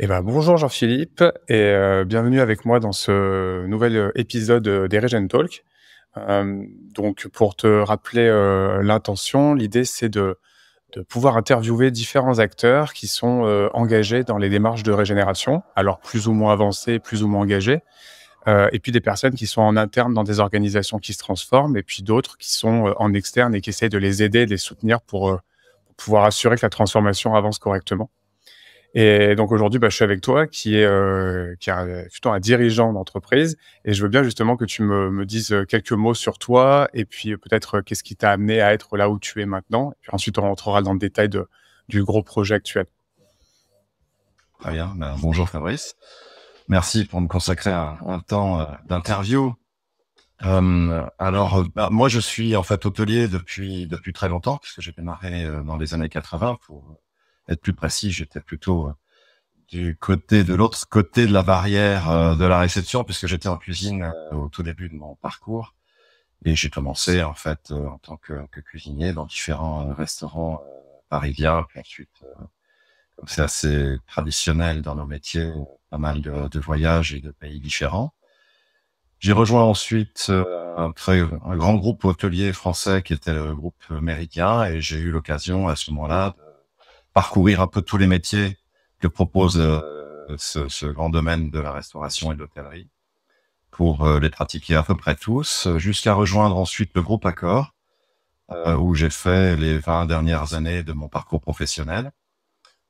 Eh ben, bonjour Jean-Philippe et euh, bienvenue avec moi dans ce nouvel euh, épisode euh, des Regen Talk. donc pour te rappeler l'intention, l'idée c'est de, pouvoir interviewer différents acteurs qui sont engagés dans les démarches de régénération, alors plus ou moins avancés, plus ou moins engagés, et puis des personnes qui sont en interne dans des organisations qui se transforment, et puis d'autres qui sont en externe et qui essayent de les aider, de les soutenir pour pouvoir assurer que la transformation avance correctement. Et donc aujourd'hui, bah, je suis avec toi, qui est, euh, qui est un, plutôt un dirigeant d'entreprise. Et je veux bien justement que tu me, me dises euh, quelques mots sur toi et puis euh, peut-être qu'est-ce qui t'a amené à être là où tu es maintenant. Et puis ensuite, on rentrera dans le détail de, du gros projet actuel. Très bien. Ben, bonjour Fabrice. Merci pour me consacrer un, temps d'interview. Hum, alors, bah, moi, je suis en fait hôtelier depuis depuis très longtemps, puisque j'ai démarré dans les années 80 pour être plus précis, j'étais plutôt euh, du côté de l'autre côté de la barrière euh, de la réception, puisque j'étais en cuisine euh, au tout début de mon parcours. Et j'ai commencé en fait en tant que, cuisinier dans différents restaurants parisiens, ensuite c'est assez traditionnel dans nos métiers, pas mal de, de voyages et de pays différents. J'ai rejoint ensuite un, un grand groupe hôtelier français qui était le groupe Méridien et j'ai eu l'occasion à ce moment-là parcourir un peu tous les métiers que propose euh, ce, grand domaine de la restauration et de l'hôtellerie pour euh, les pratiquer à peu près tous, jusqu'à rejoindre ensuite le groupe Accor, euh, où j'ai fait les 20 dernières années de mon parcours professionnel,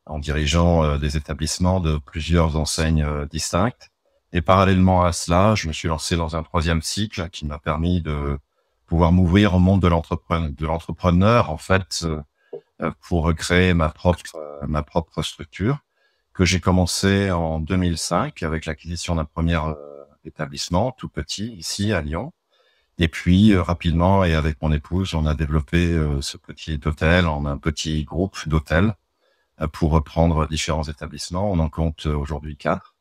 en dirigeant des établissements de plusieurs enseignes distinctes. Et parallèlement à cela, je me suis lancé dans un troisième cycle qui m'a permis de pouvoir m'ouvrir au monde de l'entrepreneur, en fait, euh, pour recréer ma propre euh, ma propre structure que j'ai commencé en 2005 avec l'acquisition d'un premier euh, établissement tout petit ici à Lyon. Et puis rapidement et avec mon épouse, on a développé ce petit hôtel en un petit groupe d'hôtels pour reprendre différents établissements. On en compte aujourd'hui quatre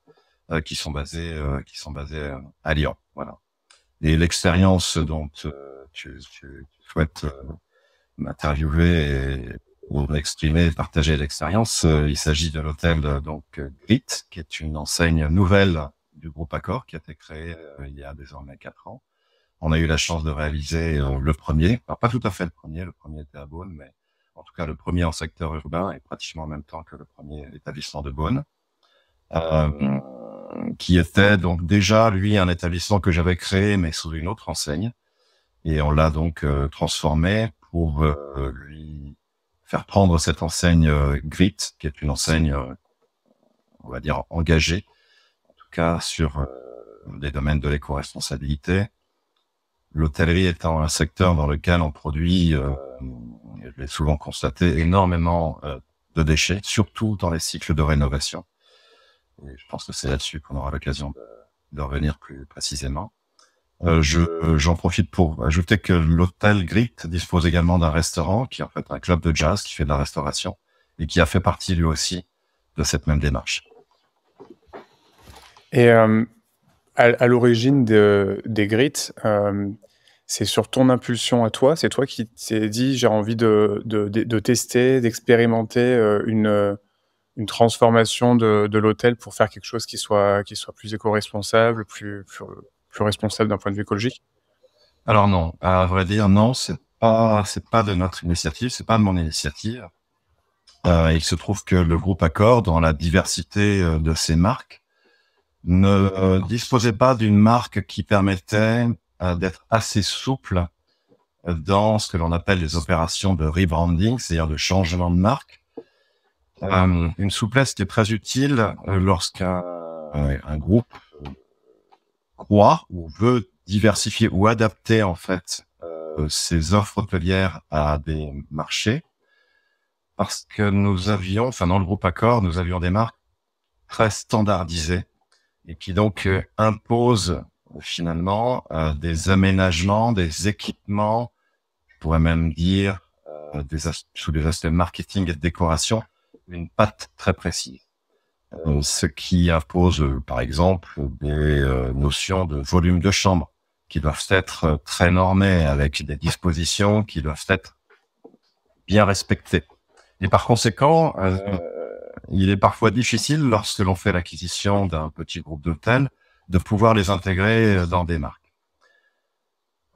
qui sont basés qui sont basés à Lyon. Voilà. Et l'expérience dont tu, tu, tu souhaites m'interviewer pour m'exprimer, partager l'expérience. Euh, il s'agit de l'hôtel euh, donc euh, Grit, qui est une enseigne nouvelle du groupe Accor, qui a été créée il y a désormais quatre ans. On a eu la chance de réaliser le premier, Alors, pas tout à fait le premier, le premier était à Beaune, mais en tout cas le premier en secteur urbain et pratiquement en même temps que le premier établissement de Beaune, euh, qui était donc déjà lui un établissement que j'avais créé mais sous une autre enseigne et on l'a donc transformé pour euh, lui faire prendre cette enseigne euh, Grit, qui est une enseigne, euh, on va dire, engagée, en tout cas sur des domaines de l'éco-responsabilité. L'hôtellerie étant un secteur dans lequel on produit, je l'ai souvent constaté, énormément de déchets, surtout dans les cycles de rénovation. je pense que c'est là-dessus qu'on aura l'occasion de, revenir plus précisément. Euh, mm. je j'en profite pour ajouter que l'hôtel Grit dispose également d'un restaurant qui en fait un club de jazz qui fait de la restauration et qui a fait partie lui aussi de cette même démarche. Et euh, à, l'origine de, des Grits, euh, c'est sur ton impulsion à toi, c'est toi qui t'es dit j'ai envie de, de, tester, d'expérimenter une, une transformation de, l'hôtel pour faire quelque chose qui soit, qui soit plus éco-responsable, plus, plus plus responsable d'un point de vue écologique Alors non, à vrai dire, non, c'est pas c'est pas de notre initiative, c'est pas de mon initiative. Euh, il se trouve que le groupe Accor, dans la diversité euh, de ses marques, ne euh, disposait pas d'une marque qui permettait d'être assez souple dans ce que l'on appelle les opérations de rebranding, c'est-à-dire de changement de marque. une souplesse qui est très utile lorsqu'un un groupe croit ou veut diversifier ou adapter en fait euh, ses offres hôtelières à des marchés parce que nous avions, enfin dans le groupe accord nous avions des marques très standardisées et qui donc euh, imposent euh, finalement euh, des aménagements, des équipements, je pourrais même dire euh, des sous des aspects marketing et de décoration, une patte très précise. Euh, ce qui impose, par exemple, des euh, notions de volume de chambre qui doivent être euh, très normées avec des dispositions qui doivent être bien respectées. Et par conséquent, il est parfois difficile, lorsque l'on fait l'acquisition d'un petit groupe d'hôtels, de pouvoir les intégrer dans des marques.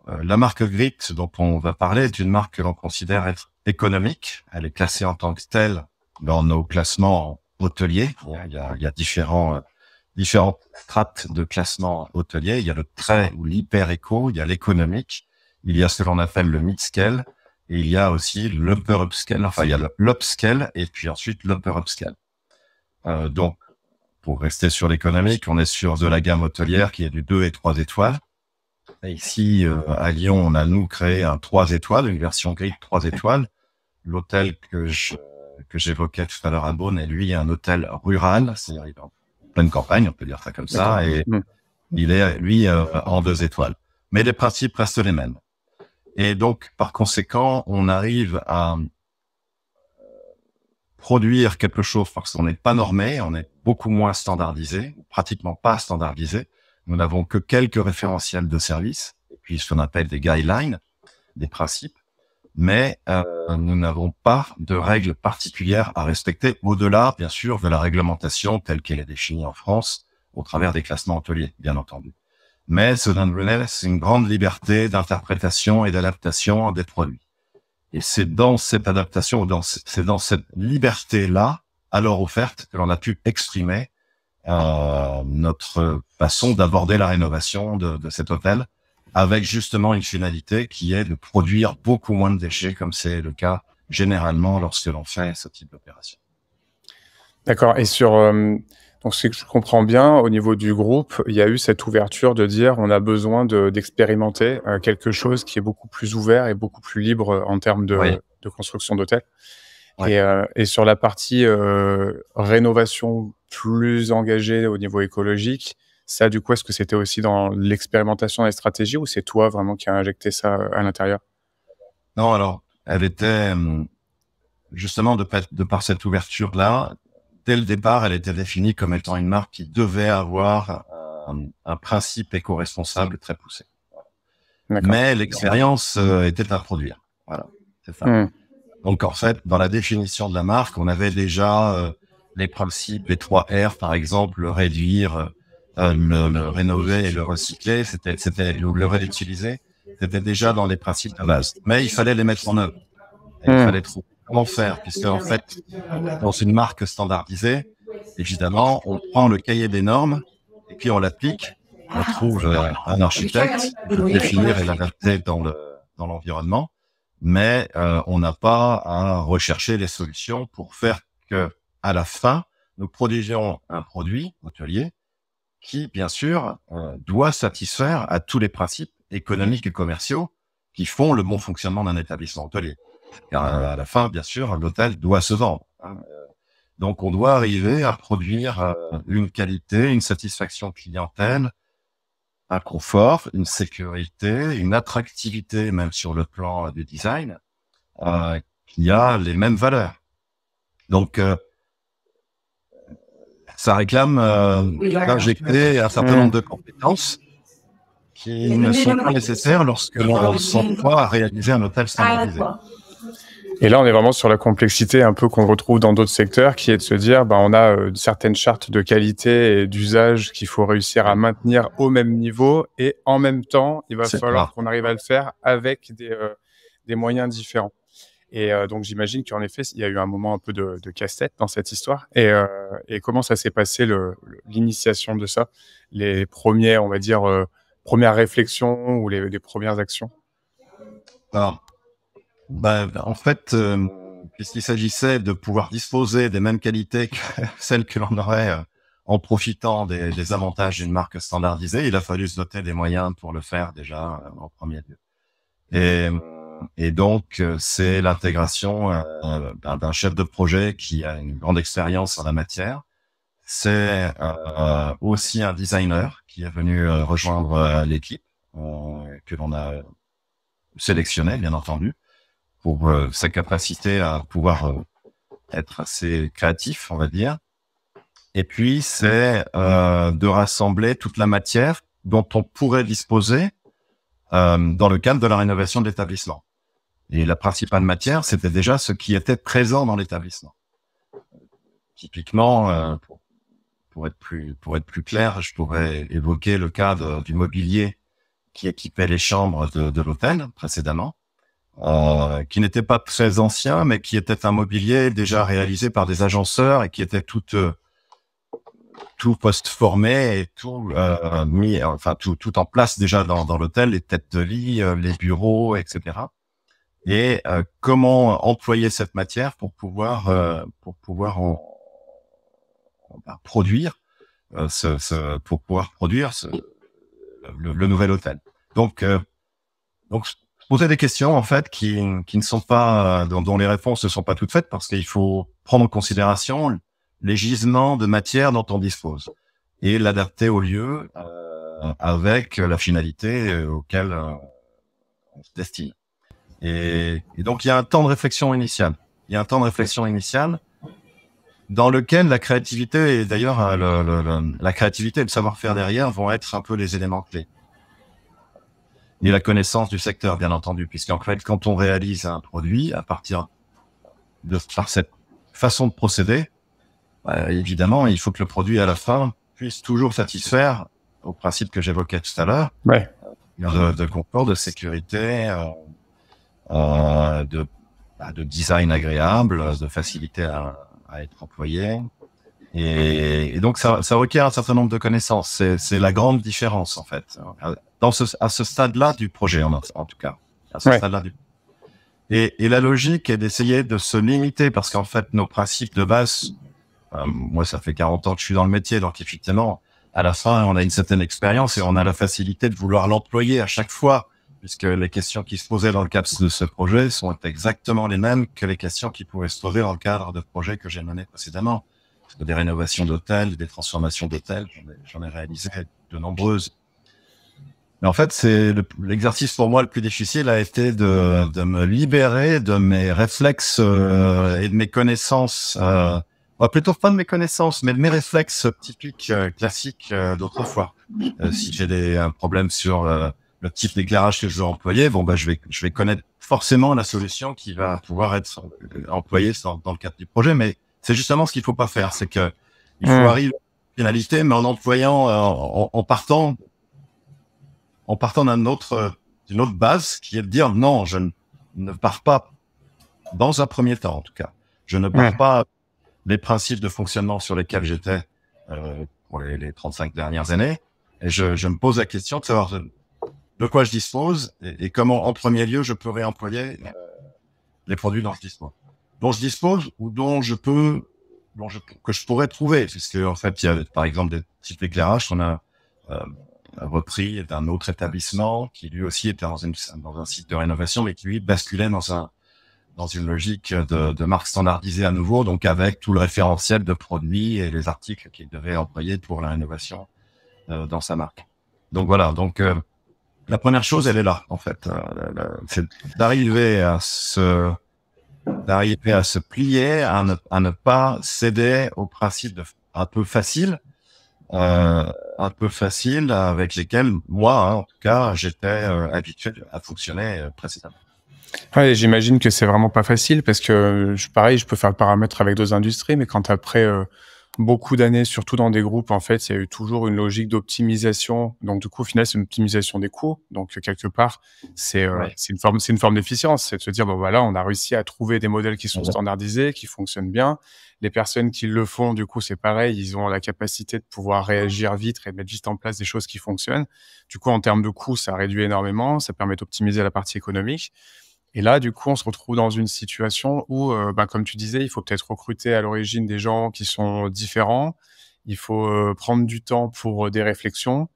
la marque Grit, dont on va parler, est une marque que l'on considère être économique. Elle est classée en tant que telle dans nos classements hôtelier. Il y a, différents euh, différentes strates de classement hôtelier. Il y a le très ou l'hyper éco, il y a l'économique, il y a ce qu'on appelle le mid-scale, et il y a aussi l'upper upscale. Enfin, il y a l'up-scale, et puis ensuite l'upper upscale. Euh, donc, pour rester sur l'économique, on est sur de la gamme hôtelière qui est du 2 et 3 étoiles. ici, euh, à Lyon, on a nous créé un 3 étoiles, une version grise 3 étoiles. L'hôtel que je j'évoquais tout à l'heure à Beaune, et lui un hôtel rural, c'est-à-dire en pleine campagne, on peut dire ça comme ça, et il est, lui, euh, en deux étoiles. Mais les principes restent les mêmes. Et donc, par conséquent, on arrive à euh, produire quelque chose parce qu'on n'est pas normé, on est beaucoup moins standardisé, pratiquement pas standardisé. Nous n'avons que quelques référentiels de services, et puis ce qu'on appelle des guidelines, des principes mais euh, nous n'avons pas de règles particulières à respecter au-delà, bien sûr, de la réglementation telle qu'elle est définie en France au travers des classements hôteliers, bien entendu. Mais cela Brunel, c'est une grande liberté d'interprétation et d'adaptation des produits. Et c'est dans cette adaptation, c'est dans cette liberté-là, alors offerte, que l'on a pu exprimer euh, notre façon d'aborder la rénovation de, de cet hôtel avec justement une finalité qui est de produire beaucoup moins de déchets, comme c'est le cas généralement lorsque l'on fait ce type d'opération. D'accord. Et sur euh, donc ce que je comprends bien, au niveau du groupe, il y a eu cette ouverture de dire on a besoin d'expérimenter de, euh, quelque chose qui est beaucoup plus ouvert et beaucoup plus libre en termes de, de construction d'hôtels. Et, euh, et, sur la partie rénovation plus engagée au niveau écologique, ça, du coup, est-ce que c'était aussi dans l'expérimentation des stratégies ou c'est toi vraiment qui as injecté ça euh, à l'intérieur Non, alors, elle était euh, justement de, par cette ouverture-là, dès le départ, elle était définie comme étant une marque qui devait avoir euh, un, principe éco-responsable très poussé. Mais l'expérience était à reproduire. Voilà, c'est ça. Hmm. Donc en fait, dans la définition de la marque, on avait déjà les principes, les trois R par exemple, réduire, euh, le, rénover et le recycler, c'était, c'était le, le réutiliser, c'était déjà dans les principes de base. Mais il fallait les mettre en œuvre. Il hmm. fallait trouver comment faire, puisque en fait, dans une marque standardisée, évidemment, on prend le cahier des normes et puis on l'applique. On trouve euh, un architecte pour définir et l'adapter dans le dans l'environnement, mais euh, on n'a pas à rechercher les solutions pour faire que à la fin nous produisions un produit hôtelier qui, bien sûr, euh, doit satisfaire à tous les principes économiques et commerciaux qui font le bon fonctionnement d'un établissement hôtelier. Euh, à la fin, bien sûr, l'hôtel doit se vendre. Hein, euh. Donc, on doit arriver à produire une qualité, une satisfaction clientèle, un confort, une sécurité, une attractivité, même sur le plan du design, qui a les mêmes valeurs. Donc, ça réclame, euh, d'injecter un certain mmh. nombre de compétences qui ne sont pas nécessaires lorsque l'on s'emploie à réaliser un hôtel standardisé. Ah, et là, on est vraiment sur la complexité un peu qu'on retrouve dans d'autres secteurs, qui est de se dire, bah, on a euh, certaines chartes de qualité et d'usage qu'il faut réussir à maintenir au même niveau, et en même temps, il va falloir qu'on arrive à le faire avec des euh, moyens différents. Et euh, donc j'imagine qu'en effet, il y a eu un moment un peu de, casse-tête dans cette histoire. Et, euh, comment ça s'est passé l'initiation de ça, les premières, on va dire, euh, premières réflexions ou les, premières actions Alors, ben, en fait, puisqu'il s'agissait de pouvoir disposer des mêmes qualités que celles que l'on aurait en profitant des, des avantages d'une marque standardisée, il a fallu se doter des moyens pour le faire déjà en premier lieu. Et euh, et donc, euh, c'est l'intégration euh, d'un chef de projet qui a une grande expérience en la matière. C'est aussi un designer qui est venu rejoindre l'équipe que l'on a sélectionné, bien entendu, pour sa capacité à pouvoir être assez créatif, on va dire. Et puis, c'est de rassembler toute la matière dont on pourrait disposer dans le cadre de la rénovation de l'établissement. Et la principale matière, c'était déjà ce qui était présent dans l'établissement. Typiquement, euh, pour, être plus, pour être plus clair, je pourrais évoquer le cas du mobilier qui équipait les chambres de, l'hôtel précédemment, euh, qui n'était pas très ancien, mais qui était un mobilier déjà réalisé par des agenceurs et qui était tout, euh, tout post-formé et tout mis, enfin tout, tout en place déjà dans, dans l'hôtel, les têtes de lit, les bureaux, etc et euh, comment employer cette matière pour pouvoir euh, pour pouvoir en, bah, produire euh, ce, ce, pour pouvoir produire ce, le, le, nouvel hôtel. Donc donc je des questions en fait qui, qui ne sont pas dont, dont, les réponses ne sont pas toutes faites parce qu'il faut prendre en considération les gisements de matière dont on dispose et l'adapter au lieu avec la finalité auquel on se destine. Et, donc, il y a un temps de réflexion initiale. Il y a un temps de réflexion initiale dans lequel la créativité et d'ailleurs euh, le, la créativité et le savoir-faire derrière vont être un peu les éléments clés. Et la connaissance du secteur, bien entendu, puisqu'en fait, quand on réalise un produit à partir de par cette façon de procéder, bah, évidemment, il faut que le produit à la fin puisse toujours satisfaire au principe que j'évoquais tout à l'heure ouais. Euh, de, de confort, de sécurité, euh, euh, de, bah, de design agréable, de facilité à, être employé. Et, donc ça, ça, requiert un certain nombre de connaissances. C'est la grande différence en fait, euh, dans ce, à ce stade-là du projet en, tout cas. À ce stade-là et, et la logique est d'essayer de se limiter parce qu'en fait nos principes de base euh, moi, ça fait 40 ans que je suis dans le métier, donc effectivement, à la fin, on a une certaine expérience et on a la facilité de vouloir l'employer à chaque fois puisque les questions qui se posaient dans le cadre de ce projet sont exactement les mêmes que les questions qui pouvaient se poser dans le cadre de projets que j'ai menés précédemment. Des rénovations d'hôtels, des transformations d'hôtels, j'en ai, réalisé de nombreuses. Mais en fait, c'est l'exercice pour moi le plus difficile a été de, de me libérer de mes réflexes euh, et de mes connaissances, euh, plutôt pas de mes connaissances, mais de mes réflexes typiques, euh, classiques d'autrefois. si j'ai des problèmes sur le type d'éclairage que je veux employer, bon, bah, je vais, je vais connaître forcément la solution qui va pouvoir être euh, employée dans, le cadre du projet. Mais c'est justement ce qu'il faut pas faire. C'est que il faut arriver à la finalité, mais en employant, euh, en, partant, en partant d'un autre, euh, d'une autre base qui est de dire non, je ne, ne pars pas dans un premier temps, en tout cas. Je ne pars pas les principes de fonctionnement sur lesquels j'étais, euh, pour les, les, 35 dernières années. Et je, je me pose la question de savoir de quoi je dispose et, comment, en premier lieu, je peux réemployer euh, les produits dont je dispose, dont je dispose ou dont je peux, dont je, que je pourrais trouver, puisque en fait, il y a par exemple des types d'éclairage qu'on a euh, repris d'un autre établissement qui lui aussi était dans, une, dans un site de rénovation, mais qui lui basculait dans un dans une logique de, de marque standardisée à nouveau, donc avec tout le référentiel de produits et les articles qu'il devait employer pour la rénovation euh, dans sa marque. Donc voilà, donc euh, la première chose, elle est là, en fait. Euh, c'est d'arriver à se, d'arriver à se plier, à ne, à ne pas céder au principe un peu facile, euh, un peu facile avec lesquels moi, hein, en tout cas, j'étais euh, habitué à fonctionner précédemment. Ouais, j'imagine que c'est vraiment pas facile parce que pareil, je peux faire le paramètre avec d'autres industries, mais quand après beaucoup d'années, surtout dans des groupes, en fait, il y a eu toujours une logique d'optimisation. Donc, du coup, au final, c'est une optimisation des coûts. Donc, quelque part, c'est euh, une forme, c'est une forme d'efficience. C'est de se dire, bon, voilà, on a réussi à trouver des modèles qui sont standardisés, qui fonctionnent bien. Les personnes qui le font, du coup, c'est pareil. Ils ont la capacité de pouvoir réagir vite et mettre juste en place des choses qui fonctionnent. Du coup, en termes de coûts, ça réduit énormément. Ça permet d'optimiser la partie économique. Et là, du coup, on se retrouve dans une situation où, euh, bah, comme tu disais, il faut peut-être recruter à l'origine des gens qui sont différents. Il faut euh, prendre du temps pour euh, des réflexions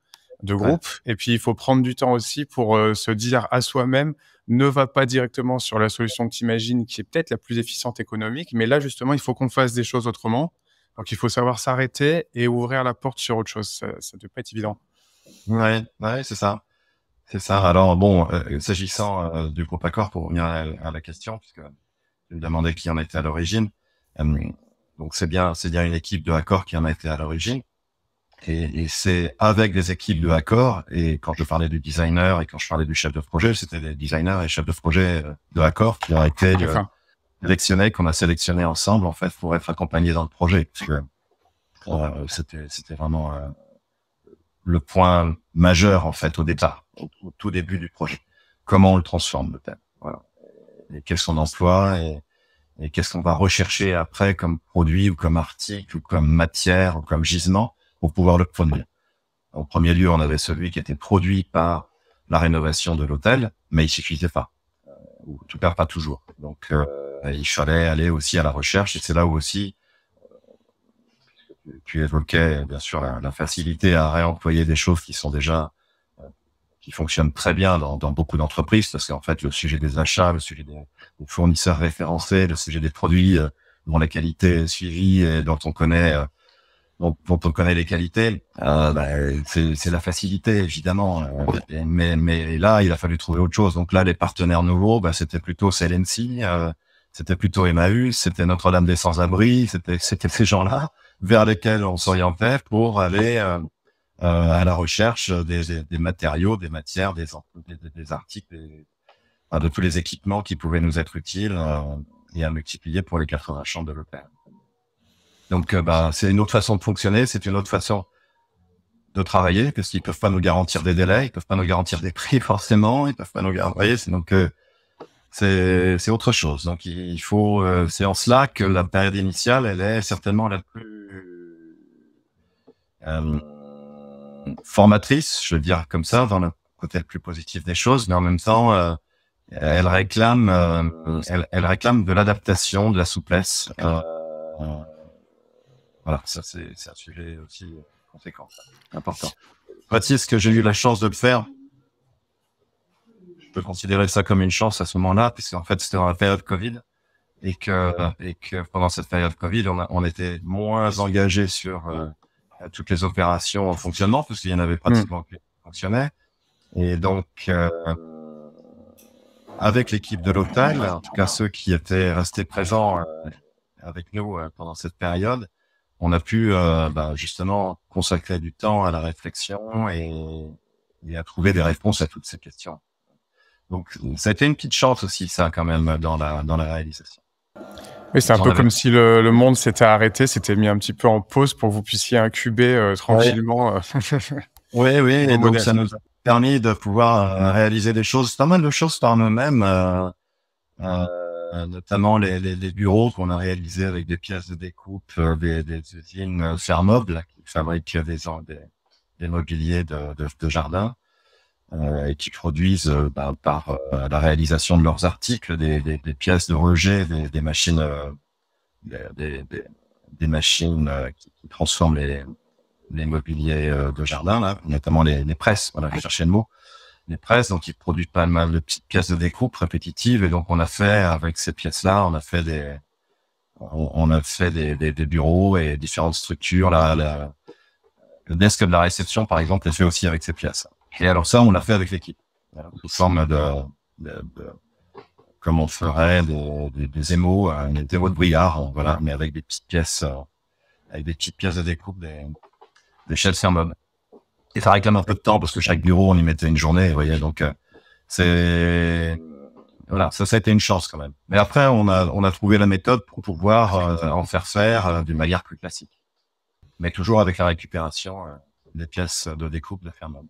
de groupe. Et puis, il faut prendre du temps aussi pour se dire à soi-même, ne va pas directement sur la solution que tu imagines, qui est peut-être la plus efficiente économique. Mais là, justement, il faut qu'on fasse des choses autrement. Donc, il faut savoir s'arrêter et ouvrir la porte sur autre chose. Ça ne peut pas être évident. Oui, ouais c'est ça. C'est ça. Alors bon, euh, s'agissant euh, du groupe Accord, pour revenir à, la question, puisque je me demandais qui en était à l'origine. Euh, donc c'est bien, c'est bien une équipe de Accor qui en a été à l'origine. Et, c'est avec des équipes de Accor, Et quand je parlais du designer et quand je parlais du chef de projet, c'était des designers et chefs de projet de Accor qui ont été sélectionnés, qu'on a sélectionnés ensemble en fait pour être accompagnés dans le projet. c'était, c'était vraiment le point majeur en fait au départ au, tout début du projet. Comment on le transforme le thème Et quel son emploi et, et qu'est-ce qu'on va rechercher après comme produit ou comme article ou comme matière ou comme gisement pour pouvoir le produire. En premier lieu, on avait celui qui était produit par la rénovation de l'hôtel, mais il suffisait pas, euh, ou ne tout pas toujours. Donc, euh, il fallait aller aussi à la recherche, et c'est là où aussi euh, tu évoquais bien sûr la, facilité à réemployer des choses qui sont déjà qui fonctionne très bien dans, dans beaucoup d'entreprises, parce qu'en fait, le sujet des achats, le sujet des, fournisseurs référencés, le sujet des produits euh, dont la qualité est suivie et dont on connaît, euh, dont, on connaît les qualités, euh, bah, c'est la facilité, évidemment. mais, mais là, il a fallu trouver autre chose. Donc là, les partenaires nouveaux, bah, c'était plutôt CLNC, c'était plutôt Emmaüs, c'était Notre-Dame des Sans-Abris, c'était ces gens-là vers lesquels on s'orientait pour aller euh, à la recherche des, des, matériaux, des matières, des, des articles, de tous les équipements qui pouvaient nous être utiles euh, et à multiplier pour les 80 chambres de l'OPM. Donc, euh, bah, c'est une autre façon de fonctionner, c'est une autre façon de travailler, parce qu'ils peuvent pas nous garantir des délais, ils peuvent pas nous garantir des prix forcément, ils peuvent pas nous garantir. Donc euh, c'est c'est autre chose. Donc il faut, euh, c'est en cela que la période initiale, elle est certainement la plus euh, formatrice, je veux dire comme ça, dans le côté le plus positif des choses, mais en même temps, euh, elle réclame, euh, elle, elle, réclame de l'adaptation, de la souplesse. Euh, euh voilà, ça c'est un sujet aussi conséquent, important. ce que j'ai eu la chance de le faire, je peux considérer ça comme une chance à ce moment-là, puisque en fait c'était dans la période Covid et que et que pendant cette période Covid, on, on était moins engagé sur euh, euh, toutes les opérations en fonctionnement, parce qu'il y en avait hmm. pratiquement qui fonctionnaient. Et donc, euh, avec l'équipe de l'hôtel, en tout cas ceux qui étaient restés présents euh, avec nous pendant cette période, on a pu bah, justement consacrer du temps à la réflexion et, et, à trouver des réponses à toutes ces questions. Donc, ça a été une petite chance aussi, ça, quand même, dans la, dans la réalisation c'est un peu comme si le, le monde s'était arrêté, s'était mis un petit peu en pause pour que vous puissiez incuber euh, tranquillement. Euh, oui, oui, et donc ça nous a permis de pouvoir euh, réaliser des choses, pas mal de choses par nous-mêmes, euh, notamment les, les, les bureaux qu'on a réalisés avec des pièces de découpe, des, des, usines Fermoble qui fabriquent des, des, des mobiliers de, de, de jardin. Euh, et qui produisent euh, bah, par euh, la réalisation de leurs articles des, des, des pièces de rejet des, des machines des, des, machines qui, transforment les, les mobiliers de jardin là, notamment les, les presses. Voilà, a chercher le mot les presses, donc ils produisent pas mal de petites pièces de découpe répétitives, et donc on a fait avec ces pièces-là, on a fait des, on, a fait des, des, bureaux et différentes structures. là la, le desk de la réception, par exemple, est fait aussi avec ces pièces. Et alors ça, on l'a fait avec l'équipe, sous forme de, de, comme on ferait des, des, des émaux, euh, un de brillard, euh, voilà, mais avec des petites pièces, euh, avec des petites pièces de découpe des, des chefs Et ça réclame un peu de temps parce que chaque bureau, on y mettait une journée, vous voyez. Donc c'est voilà, ça, ça a été une chance quand même. Mais après, on a, on a trouvé la méthode pour pouvoir en faire faire d'une manière plus classique. Mais toujours avec la récupération des pièces de découpe de ferme.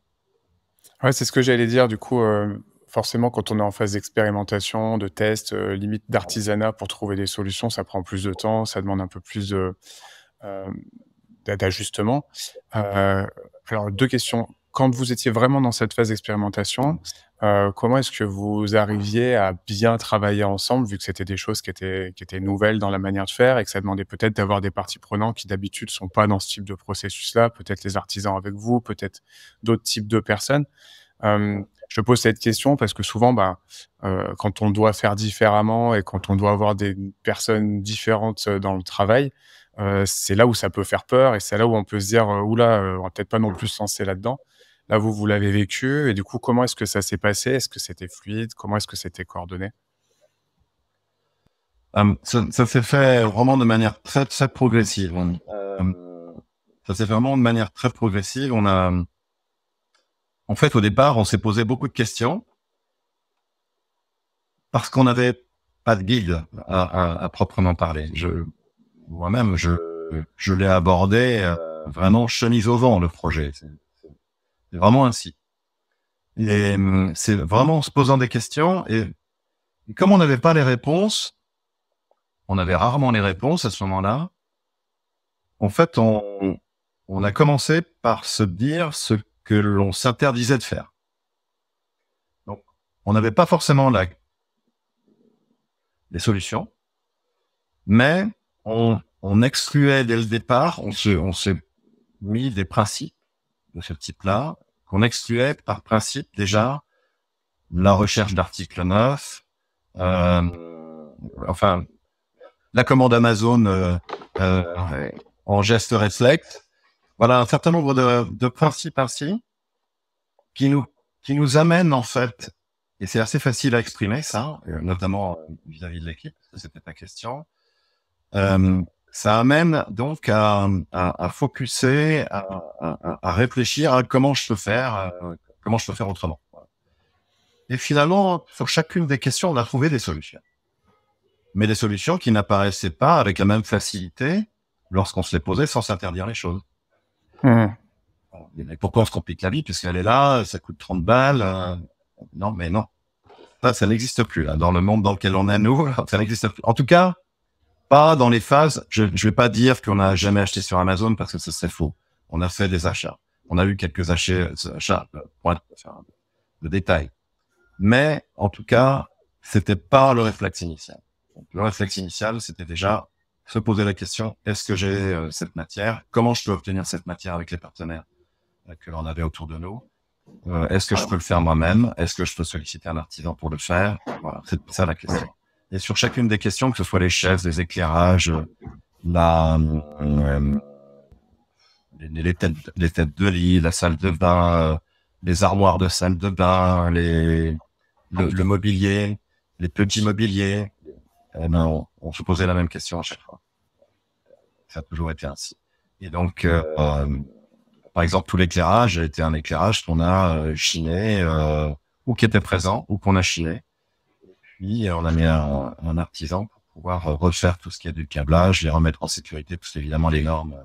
Ouais, c'est ce que j'allais dire. Du coup, euh, forcément, quand on est en phase d'expérimentation, de test, euh, limite d'artisanat pour trouver des solutions, ça prend plus de temps, ça demande un peu plus euh, d'ajustement. alors, deux questions. Quand vous étiez vraiment dans cette phase d'expérimentation, euh, comment est-ce que vous arriviez à bien travailler ensemble, vu que c'était des choses qui étaient, qui étaient nouvelles dans la manière de faire et que ça demandait peut-être d'avoir des parties prenantes qui d'habitude ne sont pas dans ce type de processus-là, peut-être les artisans avec vous, peut-être d'autres types de personnes. Euh, je pose cette question parce que souvent, bah, euh, quand on doit faire différemment et quand on doit avoir des personnes différentes dans le travail, c'est là où ça peut faire peur et c'est là où on peut se dire, oula, on n'est peut-être pas non plus censé là-dedans. Là, ah, vous, vous l'avez vécu. Et du coup, comment est-ce que ça s'est passé Est-ce que c'était fluide Comment est-ce que c'était coordonné euh, Ça, s'est fait vraiment de manière très, très progressive. Euh. Ça s'est fait vraiment de manière très progressive. On a, en fait, au départ, on s'est posé beaucoup de questions parce qu'on n'avait pas de guide à, proprement parler. Je, moi-même, je, je l'ai abordé euh, vraiment chemise au vent, le projet vraiment ainsi. Et euh, c'est vraiment en se posant des questions. Et, comme on n'avait pas les réponses, on avait rarement les réponses à ce moment-là. En fait, on, on a commencé par se dire ce que l'on s'interdisait de faire. Donc, on n'avait pas forcément la, les solutions, mais on, on excluait dès le départ, on s'est se, on mis des principes de ce type-là, qu'on excluait par principe déjà la recherche d'article 9, euh, enfin la commande Amazon euh, euh en geste réflexe. Voilà un certain nombre de, de principes ainsi qui nous qui nous amènent en fait, et c'est assez facile à exprimer ça, euh, notamment euh, vis-à-vis de l'équipe, c'était ta question. Euh, ça amène donc à, à, à focuser, à, à, à, réfléchir à comment je peux faire, euh, comment je peux faire autrement. Et finalement, sur chacune des questions, on a trouvé des solutions. Mais des solutions qui n'apparaissaient pas avec la même facilité lorsqu'on se les posait sans s'interdire les choses. Mmh. pourquoi on se complique la vie Puisqu'elle est là, ça coûte 30 balles. Euh, non, mais non. Ça, ça n'existe plus. Là. Hein. Dans le monde dans lequel on est, nous, ça n'existe plus. En tout cas, pas dans les phases. Je ne vais pas dire qu'on n'a jamais acheté sur Amazon parce que ce serait faux. On a fait des achats. On a eu quelques achats, euh, de détail. Mais en tout cas, c'était pas le réflexe initial. le réflexe initial, c'était déjà se poser la question est-ce que j'ai euh, cette matière Comment je peux obtenir cette matière avec les partenaires euh, que l'on avait autour de nous Est-ce que je peux le faire moi-même Est-ce que je peux solliciter un artisan pour le faire Voilà, c'est ça la question. Et sur chacune des questions, que ce soit les chaises, les éclairages, la, euh, les, têtes, de lit, la salle de bain, euh, les armoires de salle de bain, les, le, mobilier, les petits mobiliers, eh ben, on, se posait la même question à chaque fois. Ça a toujours été ainsi. Et donc, euh, par exemple, tout l'éclairage a été un éclairage qu'on a chiné, ou qui était présent, ou qu'on a chiné, oui, euh, on a mis un, artisan pour pouvoir euh, refaire tout ce qui est du câblage les remettre en sécurité, parce qu'évidemment, les normes, euh,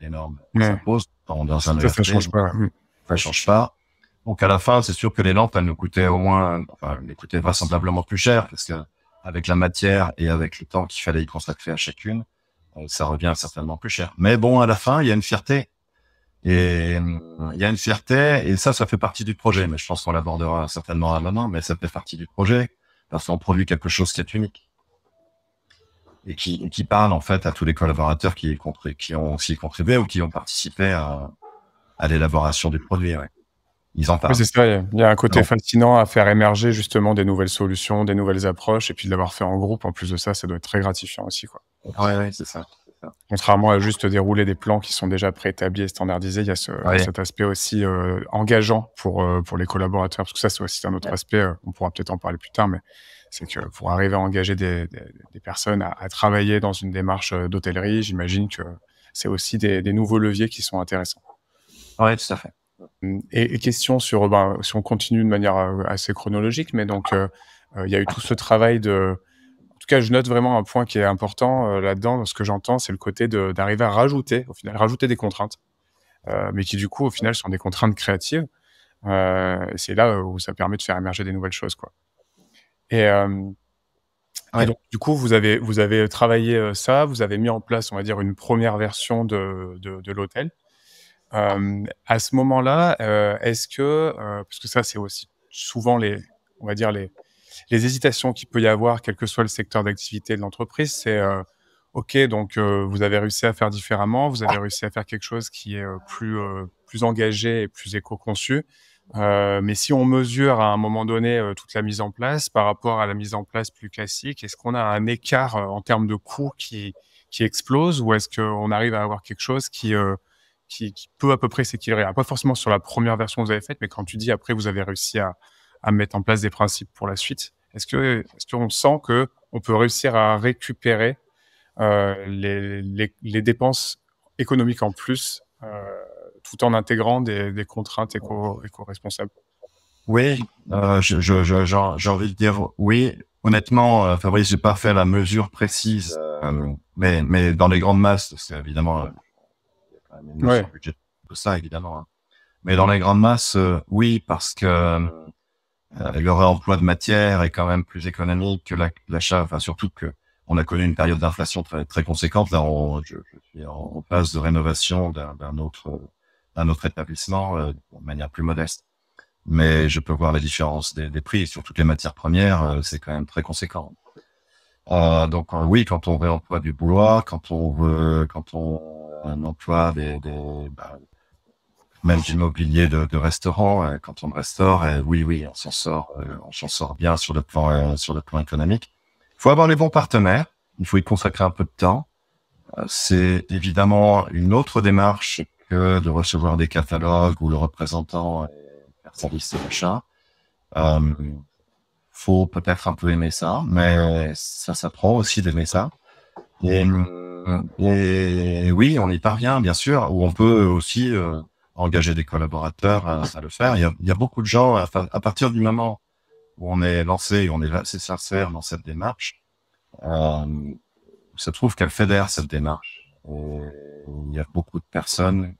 les normes s'imposent dans un Ça change pas. Ça change pas. Donc à la fin, c'est sûr que les lampes, elles nous coûtaient au moins, enfin, elles nous coûtaient vraisemblablement plus cher parce que avec la matière et avec le temps qu'il fallait y consacrer à chacune, ça revient certainement plus cher. Mais bon, à la fin, il y a une fierté. Et il y a une fierté, et ça, ça fait partie du projet. Mais je pense qu'on l'abordera certainement à la main, mais ça fait partie du projet parce qu'on produit quelque chose qui est unique et qui, qui parle en fait à tous les collaborateurs qui, qui ont aussi contribué ou qui ont participé à, l'élaboration du produit. Ils en parlent. c'est ça. Il y a un côté fascinant à faire émerger justement des nouvelles solutions, des nouvelles approches, et puis de l'avoir fait en groupe. En plus de ça, ça doit être très gratifiant aussi, quoi. c'est ça. Contrairement à juste dérouler des plans qui sont déjà préétablis et standardisés, il y a cet aspect aussi euh, engageant pour, euh, pour les collaborateurs. Parce que ça, c'est aussi un autre aspect, euh, on pourra peut-être en parler plus tard, mais c'est que pour arriver à engager des, des, personnes à, travailler dans une démarche d'hôtellerie, j'imagine que c'est aussi des, nouveaux leviers qui sont intéressants. Oui, tout à fait. Hum, et, question sur, ben, si on continue de manière assez chronologique, mais donc il y a eu tout ce travail de tout cas, je note vraiment un point qui est important euh, là-dedans. Ce que j'entends, c'est le côté d'arriver à rajouter, au final, rajouter des contraintes, euh, mais qui du coup, au final, sont des contraintes créatives. Euh, c'est là où ça permet de faire émerger des nouvelles choses, quoi. Et, donc, du coup, vous avez vous avez travaillé ça, vous avez mis en place, on va dire, une première version de, de l'hôtel. à ce moment-là, est-ce que, parce que ça, c'est aussi souvent les, on va dire les les hésitations qu'il peut y avoir, quel que soit le secteur d'activité de l'entreprise, c'est euh, OK, donc euh, vous avez réussi à faire différemment, vous avez réussi à faire quelque chose qui est euh, plus, plus engagé et plus éco-conçu. mais si on mesure à un moment donné toute la mise en place par rapport à la mise en place plus classique, est-ce qu'on a un écart en termes de coûts qui, qui explose ou est-ce qu'on arrive à avoir quelque chose qui, qui, qui peut à peu près s'équilibrer Pas forcément sur la première version que vous avez faite, mais quand tu dis après vous avez réussi à, à mettre en place des principes pour la suite. Est-ce que est qu'on sent que on peut réussir à récupérer euh, les, dépenses économiques en plus, euh, tout en intégrant des, contraintes éco-responsables Oui, euh, j'ai envie de dire oui. Honnêtement, Fabrice, j'ai pas fait la mesure précise, mais, mais dans les grandes masses, c'est évidemment ça, évidemment. Hein. Mais dans les grandes masses, oui, parce que euh, le réemploi de matière est quand même plus économique que l'achat, enfin surtout que on a connu une période d'inflation très, très conséquente. Là, on, je, en passe de rénovation d'un autre, autre établissement euh, de manière plus modeste. Mais je peux voir la différence des, prix sur toutes les matières premières, euh, c'est quand même très conséquent. donc oui, quand on réemploie du bois, quand on veut, quand on, on emploie des, des bah, même du mobilier de, restaurant. Euh, quand on restaure, euh, oui, oui, on s'en sort, euh, on s'en sort bien sur le plan, sur le plan économique. Il faut avoir les bons partenaires. Il faut y consacrer un peu de temps. c'est évidemment une autre démarche que de recevoir des catalogues où le représentant faire sa liste d'achat. Il faut peut-être un peu aimer ça, mais ça s'apprend aussi d'aimer ça. Et, oui, on y parvient, bien sûr, ou on peut aussi engager des collaborateurs à, le faire. Il y, a, il y, a, beaucoup de gens, à, partir du moment où on est lancé et on est assez sincère dans cette démarche, euh, se trouve qu'elle fédère cette démarche. il y a beaucoup de personnes.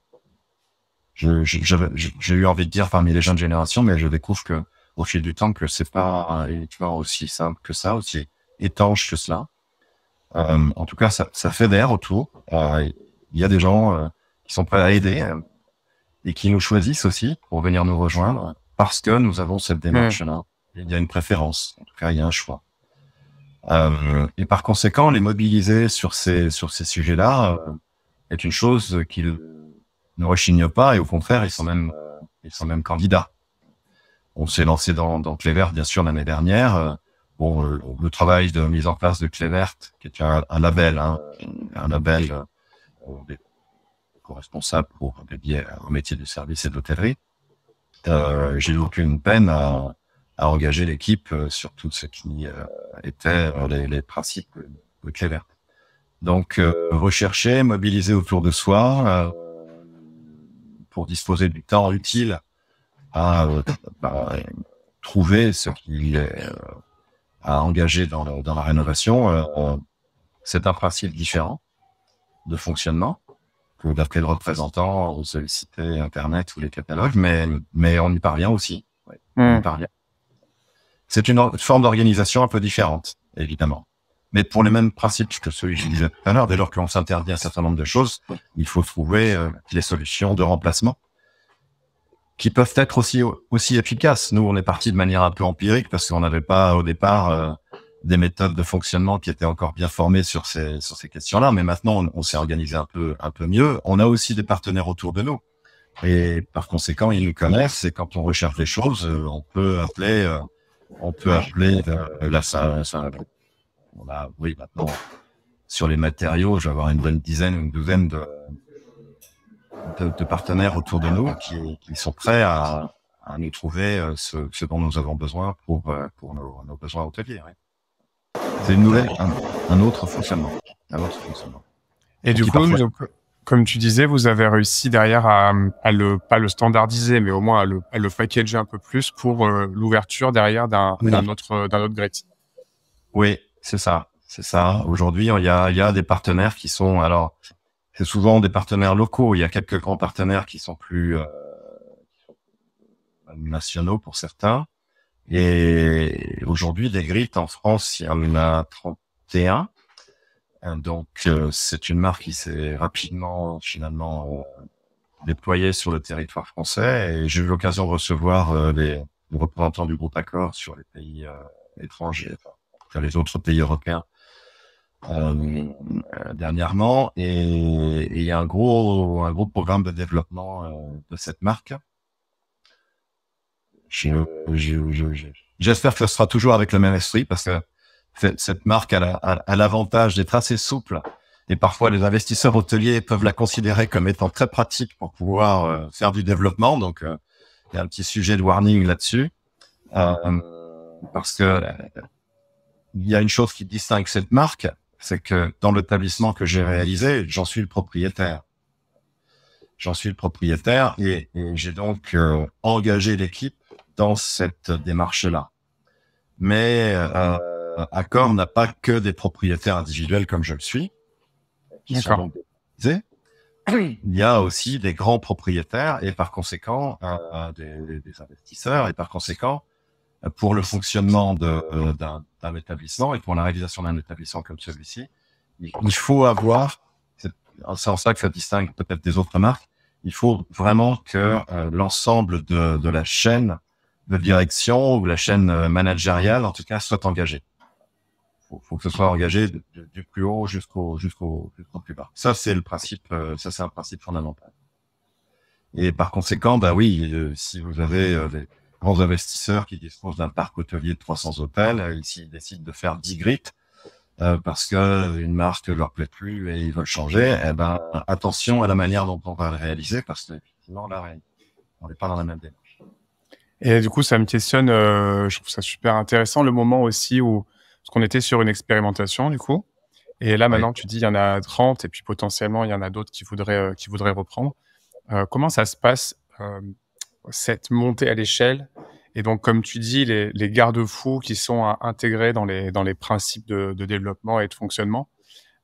J'ai eu envie de dire parmi les jeunes générations, mais je découvre que au fil du temps que c'est pas aussi simple que ça, aussi étanche que cela. Euh, en tout cas, ça, ça fédère autour. Euh, il y a des gens euh, qui sont prêts à aider et qui nous choisissent aussi pour venir nous rejoindre parce que nous avons cette démarche-là. Il y a une préférence, en tout cas, il y a un choix. Euh, et par conséquent, les mobiliser sur ces sur ces sujets-là euh, est une chose qu'ils ne rechignent pas et au contraire, ils sont même ils sont même candidats. On s'est lancé dans dans Clévert bien sûr l'année dernière. Bon, le, travail de mise en place de Clévert, qui est un, label, un label hein, euh, responsable pour dédié au métier de service et de l'hôtellerie. Euh, j'ai donc eu une peine à, engager l'équipe euh, sur tout ce qui euh, était les, principes de clé Donc, rechercher, mobiliser autour de soi pour disposer du temps utile à bah, trouver ce qu'il est à engager dans, dans la rénovation. c'est un principe différent de fonctionnement d'après le représentant, on sollicitait Internet ou les catalogues, mais, on y parvient aussi. Hmm. C'est une forme d'organisation un peu différente, évidemment. Mais pour les mêmes principes que celui que je disais tout à l'heure, dès lors que l'on s'interdit un certain nombre de choses, il faut trouver euh, des les solutions de remplacement qui peuvent être aussi, aussi efficaces. Nous, on est parti de manière un peu empirique parce qu'on n'avait pas au départ euh, des méthodes de fonctionnement qui étaient encore bien formées sur ces sur ces questions-là. Mais maintenant, on, s'est organisé un peu un peu mieux. On a aussi des partenaires autour de nous. Et par conséquent, ils nous connaissent. Et quand on recherche des choses, euh, on peut appeler, euh, on peut appeler euh, la salle. On a, oui, maintenant sur les matériaux, je vais avoir une bonne dizaine une douzaine de, de, partenaires autour de nous qui, qui sont prêts à, à nous trouver ce, ce, dont nous avons besoin pour, pour nos, nos besoins hôteliers. Oui. C'est une nouvelle, ah. un, autre fonctionnement. Un autre fonctionnement. Et du coup, comme tu disais, vous avez réussi derrière à, à, le, pas le standardiser, mais au moins à le, à le packager un peu plus pour euh, l'ouverture derrière d'un autre, d'un autre euh, grid. Oui, c'est ça. C'est ça. Aujourd'hui, il y a, y a des partenaires qui sont, alors, c'est souvent des partenaires locaux. Il y a quelques grands partenaires qui sont plus euh, nationaux pour certains. Et aujourd'hui, des grilles en France, il y en a 31. Euh, donc, euh, c'est une marque qui s'est rapidement, finalement, euh, déployée sur le territoire français. Et j'ai eu l'occasion de recevoir euh, les, représentants du groupe Accord sur les pays étrangers, enfin, sur les autres pays européens. dernièrement et il y a un gros un gros programme de développement de cette marque J'espère que ce sera toujours avec le même esprit parce que cette marque a l'avantage d'être assez souple et parfois les investisseurs hôteliers peuvent la considérer comme étant très pratique pour pouvoir euh, faire du développement. Donc, euh, il y a un petit sujet de warning là-dessus euh, parce que il y a une chose qui distingue cette marque, c'est que dans l'établissement que j'ai réalisé, j'en suis le propriétaire. J'en suis le propriétaire et, j'ai donc euh, engagé l'équipe dans cette démarche-là. Mais euh, Accor n'a pas que des propriétaires individuels comme je le suis. Qui sont Il y a aussi des grands propriétaires et par conséquent euh, des, des, investisseurs et par conséquent pour le fonctionnement d'un établissement et pour la réalisation d'un établissement comme celui-ci, il faut avoir c'est en ça que ça distingue peut-être des autres marques. Il faut vraiment que euh, l'ensemble de, de, la chaîne de direction ou la chaîne euh, managériale, en tout cas, soit engagée. Il faut, que ce soit engagé du plus haut jusqu'au jusqu'au jusqu'au plus bas. Ça, c'est le principe. Euh, ça, c'est un principe fondamental. Et par conséquent, bah oui, si vous avez des grands investisseurs qui disposent d'un parc hôtelier de 300 hôtels, euh, s'ils décident de faire 10 grits, euh, parce que une marque leur plaît plus et ils veulent changer, eh ben attention à la manière dont on va le réaliser parce que on n'est pas dans la même démarche. Et du coup ça me questionne, euh, je trouve ça super intéressant le moment aussi où parce qu'on était sur une expérimentation du coup et là maintenant tu dis il y en a 30 et puis potentiellement il y en a d'autres qui euh, qui voudraient reprendre. comment ça se passe cette montée à l'échelle et donc, comme tu dis, les, garde-fous qui sont intégrés dans les, dans les principes de, développement et de fonctionnement.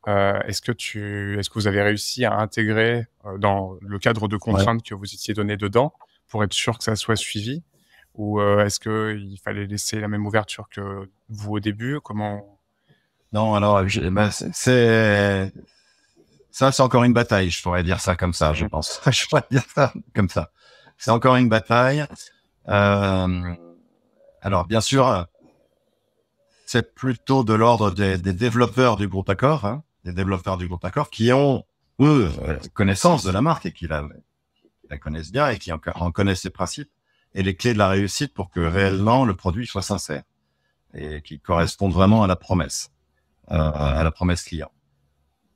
Euh, est-ce que tu, est-ce que vous avez réussi à intégrer euh, dans le cadre de contraintes que vous étiez donné dedans pour être sûr que ça soit suivi, ou euh, est-ce que il fallait laisser la même ouverture que vous au début Comment Non, alors bah, c'est ça, c'est encore une bataille. Je pourrais dire ça comme ça, je mmh. pense. je pourrais dire ça comme ça. C'est encore une bataille. Euh, alors, bien sûr, c'est plutôt de l'ordre des, développeurs du groupe Accor, hein, des développeurs du groupe Accor qui ont, eux, connaissance de la marque et qui la, connaissent bien et qui en, en, connaissent les principes et les clés de la réussite pour que réellement le produit soit sincère et qui corresponde vraiment à la promesse, euh, à la promesse client.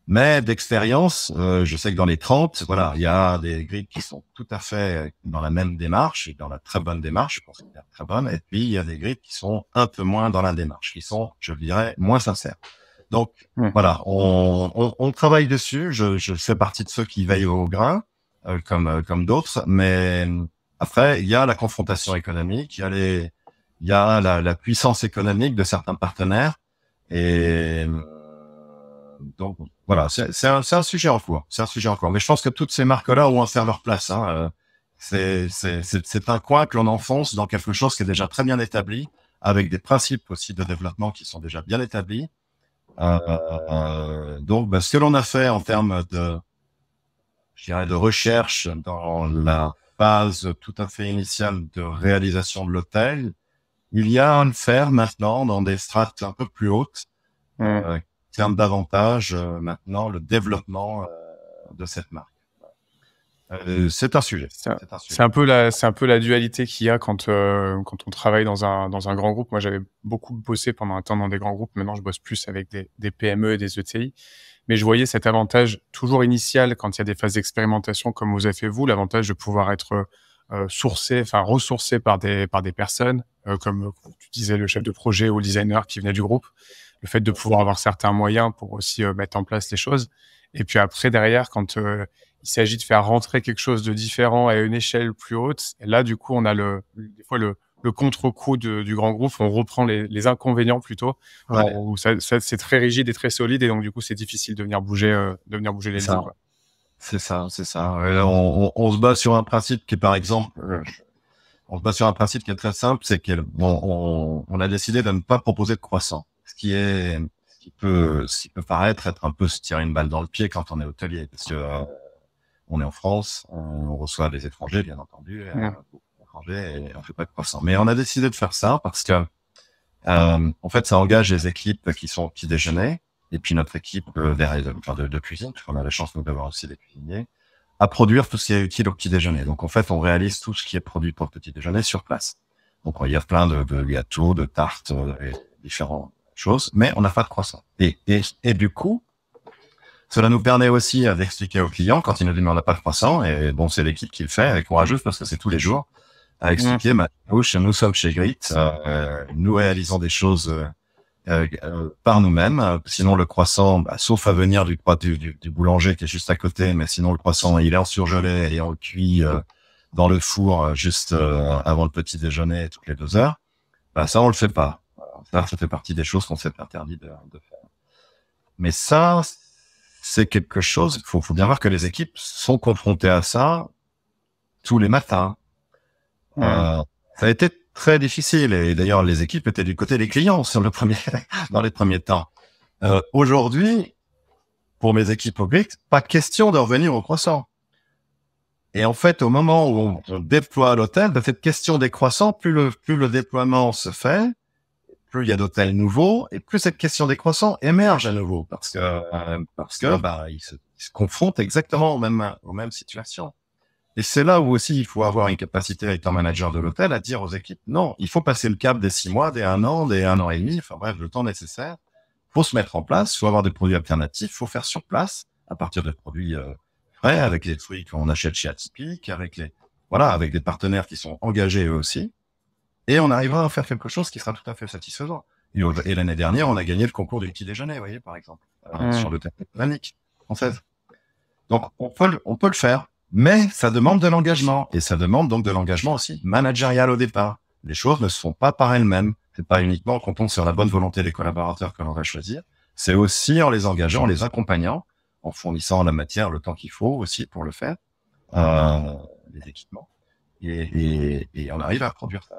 Mais d'expérience, euh, je sais que dans les 30, voilà, il y a des grilles qui sont tout à fait euh, dans la même démarche, et dans la très bonne démarche, je pense très bonne, et puis il y a des grilles qui sont un peu moins dans la démarche, qui sont, je dirais, moins sincères. Donc hmm. voilà, on, on, on, travaille dessus, je, je fais partie de ceux qui veillent au grain, euh, comme, comme d'autres, mais après, il y a la confrontation économique, il y a, les, il y a la, la puissance économique de certains partenaires, et donc voilà, c'est un, sujet en cours. C'est un sujet Mais je pense que toutes ces marques-là ont un serveur place. Hein, euh. C'est un coin que l'on enfonce dans quelque chose qui est déjà très bien établi, avec des principes aussi de développement qui sont déjà bien établis. Euh, donc, bah, ce que l'on a fait en termes de, je de recherche dans la phase tout à fait initiale de réalisation de l'hôtel, il y a un le faire maintenant dans des strates un peu plus hautes, mmh. euh, termes d'avantages euh, maintenant le développement euh, de cette marque. Euh, c'est un sujet. C'est un, peu la, c'est un peu la dualité qu'il y a quand quand on travaille dans un dans un grand groupe. Moi, j'avais beaucoup bossé pendant un temps dans des grands groupes. Maintenant, je bosse plus avec des, PME et des ETI. Mais je voyais cet avantage toujours initial quand il y a des phases d'expérimentation comme vous avez fait vous, l'avantage de pouvoir être sourcé, enfin ressourcé par des par des personnes comme tu disais le chef de projet ou le designer qui venait du groupe le fait de pouvoir avoir certains moyens pour aussi euh, mettre en place les choses. Et puis après, derrière, quand euh, il s'agit de faire rentrer quelque chose de différent à une échelle plus haute, là, du coup, on a le, des fois le, le contre-coup du grand groupe, on reprend les, inconvénients plutôt. c'est très rigide et très solide, et donc du coup, c'est difficile de venir bouger, euh, de venir bouger les lignes. C'est ça, c'est ça. on, se bat sur un principe qui est, par exemple, on se bat sur un principe qui est très simple, c'est qu'on on a décidé de ne pas proposer de croissant qui est qui peut, qui peut paraître être un peu se tirer une balle dans le pied quand on est hôtelier, parce que euh, on est en France, on reçoit des étrangers, bien entendu, et, on euh, étrangers, on fait pas de croissant. Mais on a décidé de faire ça parce que, euh, en fait, ça engage les équipes qui sont au petit déjeuner, et puis notre équipe euh, de, cuisine, parce qu'on a la chance d'avoir aussi des cuisiniers, à produire tout ce qui est utile au petit déjeuner. Donc, en fait, on réalise tout ce qui est produit pour le petit déjeuner sur place. Donc, il y a plein de, de gâteaux, de tartes, et différents chose, mais on n'a pas de croissant Et, du coup, cela nous permet aussi d'expliquer aux clients quand ils nous disent on n'a pas de croissant et bon c'est l'équipe qui le fait, elle est courageuse parce que c'est tous les jours à expliquer mm. ma nous sommes chez Grit, euh, nous réalisons des choses euh, euh, par nous-mêmes, sinon le croissant, bah, sauf à venir du, boulanger qui est juste à côté, mais sinon le croissant il est en surgelé et en cuit dans le four juste avant le petit déjeuner toutes les deux heures, bah, ça on le fait pas. Ça, ça fait partie des choses qu'on s'est interdit de, faire. Mais ça, c'est quelque chose. Il faut, bien voir que les équipes sont confrontées à ça tous les matins. Euh, ça a été très difficile. Et d'ailleurs, les équipes étaient du côté des clients sur dans les premiers temps. Euh, aujourd'hui, pour mes équipes publiques, pas question de revenir au croissant. Et en fait, au moment où on, déploie l'hôtel, ben, cette question des croissants, plus plus le déploiement se fait, plus il y a d'hôtels nouveaux et plus cette question des croissants émerge à nouveau parce que euh, parce que bah ils se, confrontent exactement aux mêmes aux mêmes situations. Et c'est là où aussi il faut avoir une capacité étant manager de l'hôtel à dire aux équipes non, il faut passer le cap des six mois, des un an, des un an et demi, enfin bref, le temps nécessaire. pour se mettre en place, faut avoir des produits alternatifs, faut faire sur place à partir de produits euh, frais avec les fruits qu'on achète chez Atypique, avec les voilà, avec des partenaires qui sont engagés eux aussi et on arrivera à faire quelque chose qui sera tout à fait satisfaisant. Et, l'année dernière, on a gagné le concours du petit déjeuner, vous voyez, par exemple, euh, sur le thème panique française. Donc, on peut, le, on peut le faire, mais ça demande de l'engagement. Et ça demande donc de l'engagement aussi managérial au départ. Les choses ne se font pas par elles-mêmes. C'est pas uniquement qu'on comptant sur la bonne volonté des collaborateurs que l'on va choisir. C'est aussi en les engageant, en les accompagnant, en fournissant la matière, le temps qu'il faut aussi pour le faire, euh, les équipements. Et, et on arrive à produire ça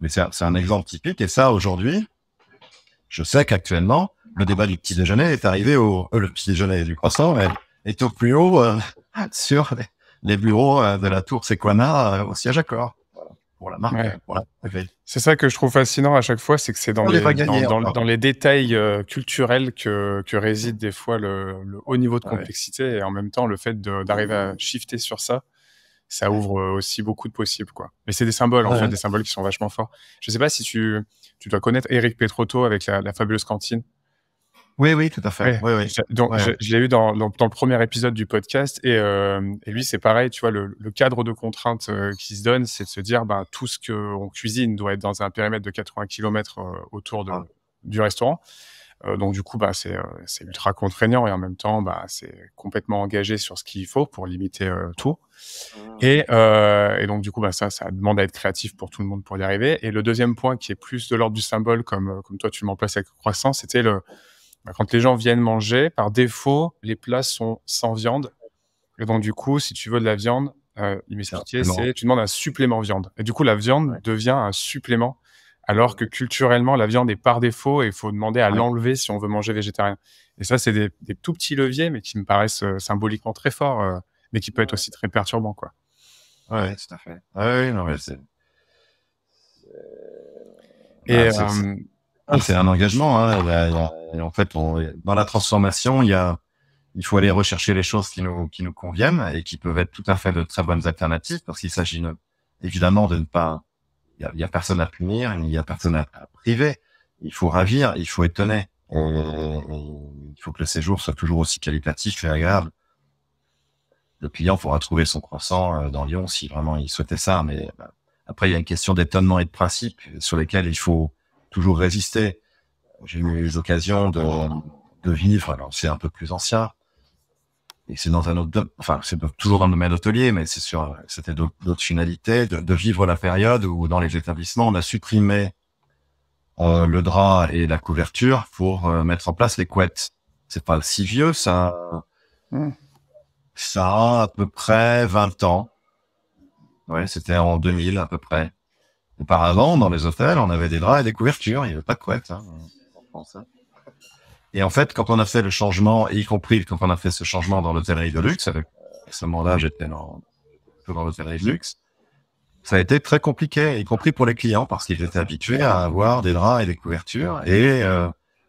mais c'est un, exemple typique. Et ça, aujourd'hui, je sais qu'actuellement, le débat du petit déjeuner est arrivé au euh, le petit déjeuner du croissant est, au plus haut euh, sur les, bureaux euh, de la tour Sequana au siège corps, pour la marque. C'est ça que je trouve fascinant à chaque fois, c'est que c'est dans, hein. dans, les, détails culturels que, réside des fois le, haut niveau de ah complexité et en même temps le fait d'arriver à shifter sur ça, ça ouvre euh, aussi beaucoup de possibles, quoi. Mais c'est des symboles, en fait, des symboles qui sont vachement forts. Je sais pas si tu, tu dois connaître Eric Petroto avec la, fabuleuse cantine. Oui, oui, tout à fait. Oui, oui. Donc, je, l'ai eu dans, dans, le premier épisode du podcast. Et, euh, et lui, c'est pareil, tu vois, le, cadre de contrainte euh, qui se donne, c'est de se dire, ben, tout ce qu'on cuisine doit être dans un périmètre de 80 km autour de, ah. du restaurant. Euh, donc du coup, bah, euh, c'est, ultra contraignant et en même temps, bah, c'est complètement engagé sur ce qu'il faut pour limiter euh, tout. Ah. Et, donc du coup, bah, ça, ça demande à être créatif pour tout le monde pour y arriver. Et le deuxième point qui est plus de l'ordre du symbole, comme, comme toi tu m'en places avec croissance, c'était le bah, quand les gens viennent manger, par défaut, les plats sont sans viande. Et donc du coup, si tu veux de la viande, tu demandes un supplément viande. Et du coup, la viande devient un supplément alors que culturellement, la viande est par défaut et il faut demander à l'enlever si on veut manger végétarien. Et ça, c'est des, tout petits leviers, mais qui me paraissent euh, symboliquement très forts, euh, mais qui peuvent être aussi très perturbants. quoi. tout à fait. Ah oui, non, mais c'est. c'est ah, euh, ah, un engagement. en fait, dans la transformation, il y a, il faut aller rechercher les choses qui nous qui nous conviennent et qui peuvent être tout à fait de très bonnes alternatives, parce qu'il s'agit évidemment de ne pas il y a, personne à punir, il n'y a personne à, priver. Il faut ravir, il faut étonner. il faut que le séjour soit toujours aussi qualitatif et agréable. Le client pourra trouver son croissant euh, dans Lyon si vraiment il souhaitait ça. Mais bah, après, il y a une question d'étonnement et de principe sur lesquels il faut toujours résister. J'ai eu l'occasion de, de vivre, alors c'est un peu plus ancien, et c'est dans un autre, enfin, c'est toujours dans le domaine hôtelier, mais c'est sur, c'était d'autres finalités, de, de, vivre la période où dans les établissements, on a supprimé euh, le drap et la couverture pour euh, mettre en place les couettes. C'est pas si vieux, ça, hmm. ça a à peu près 20 ans. Ouais, c'était en 2000 à peu près. Auparavant, dans les hôtels, on avait des draps et des couvertures. Il n'y avait pas de couettes, hein. hein. Et en fait, quand on a fait le changement, y compris quand on a fait ce changement dans l'hôtellerie de luxe, avec, à ce moment-là, j'étais dans, dans l'hôtellerie de luxe, ça a été très compliqué, y compris pour les clients, parce qu'ils étaient habitués à avoir des draps et des couvertures. Et euh,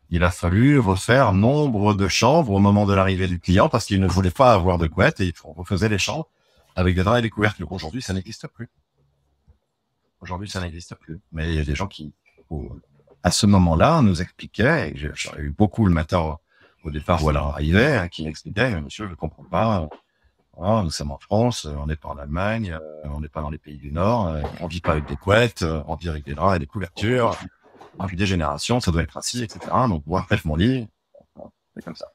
il a fallu refaire nombre de chambres au moment de l'arrivée du client, parce qu'il ne voulait pas avoir de couettes, et on refaisait les chambres avec des draps et des couvertures. Aujourd'hui, ça n'existe plus. Aujourd'hui, ça n'existe plus. Mais il y a des gens qui, à ce moment-là, on nous expliquait, et eu beaucoup le matin au départ où elle arrivait, hein, qui expliquait, monsieur, je ne comprends pas, nous sommes en France, on n'est pas en Allemagne, euh, on n'est pas dans les pays du Nord, euh, on vit pas avec des couettes, euh, on vit avec des draps et des couvertures, on des générations, ça doit être ainsi, etc. Donc, moi, bref, mon lit, c'est comme ça.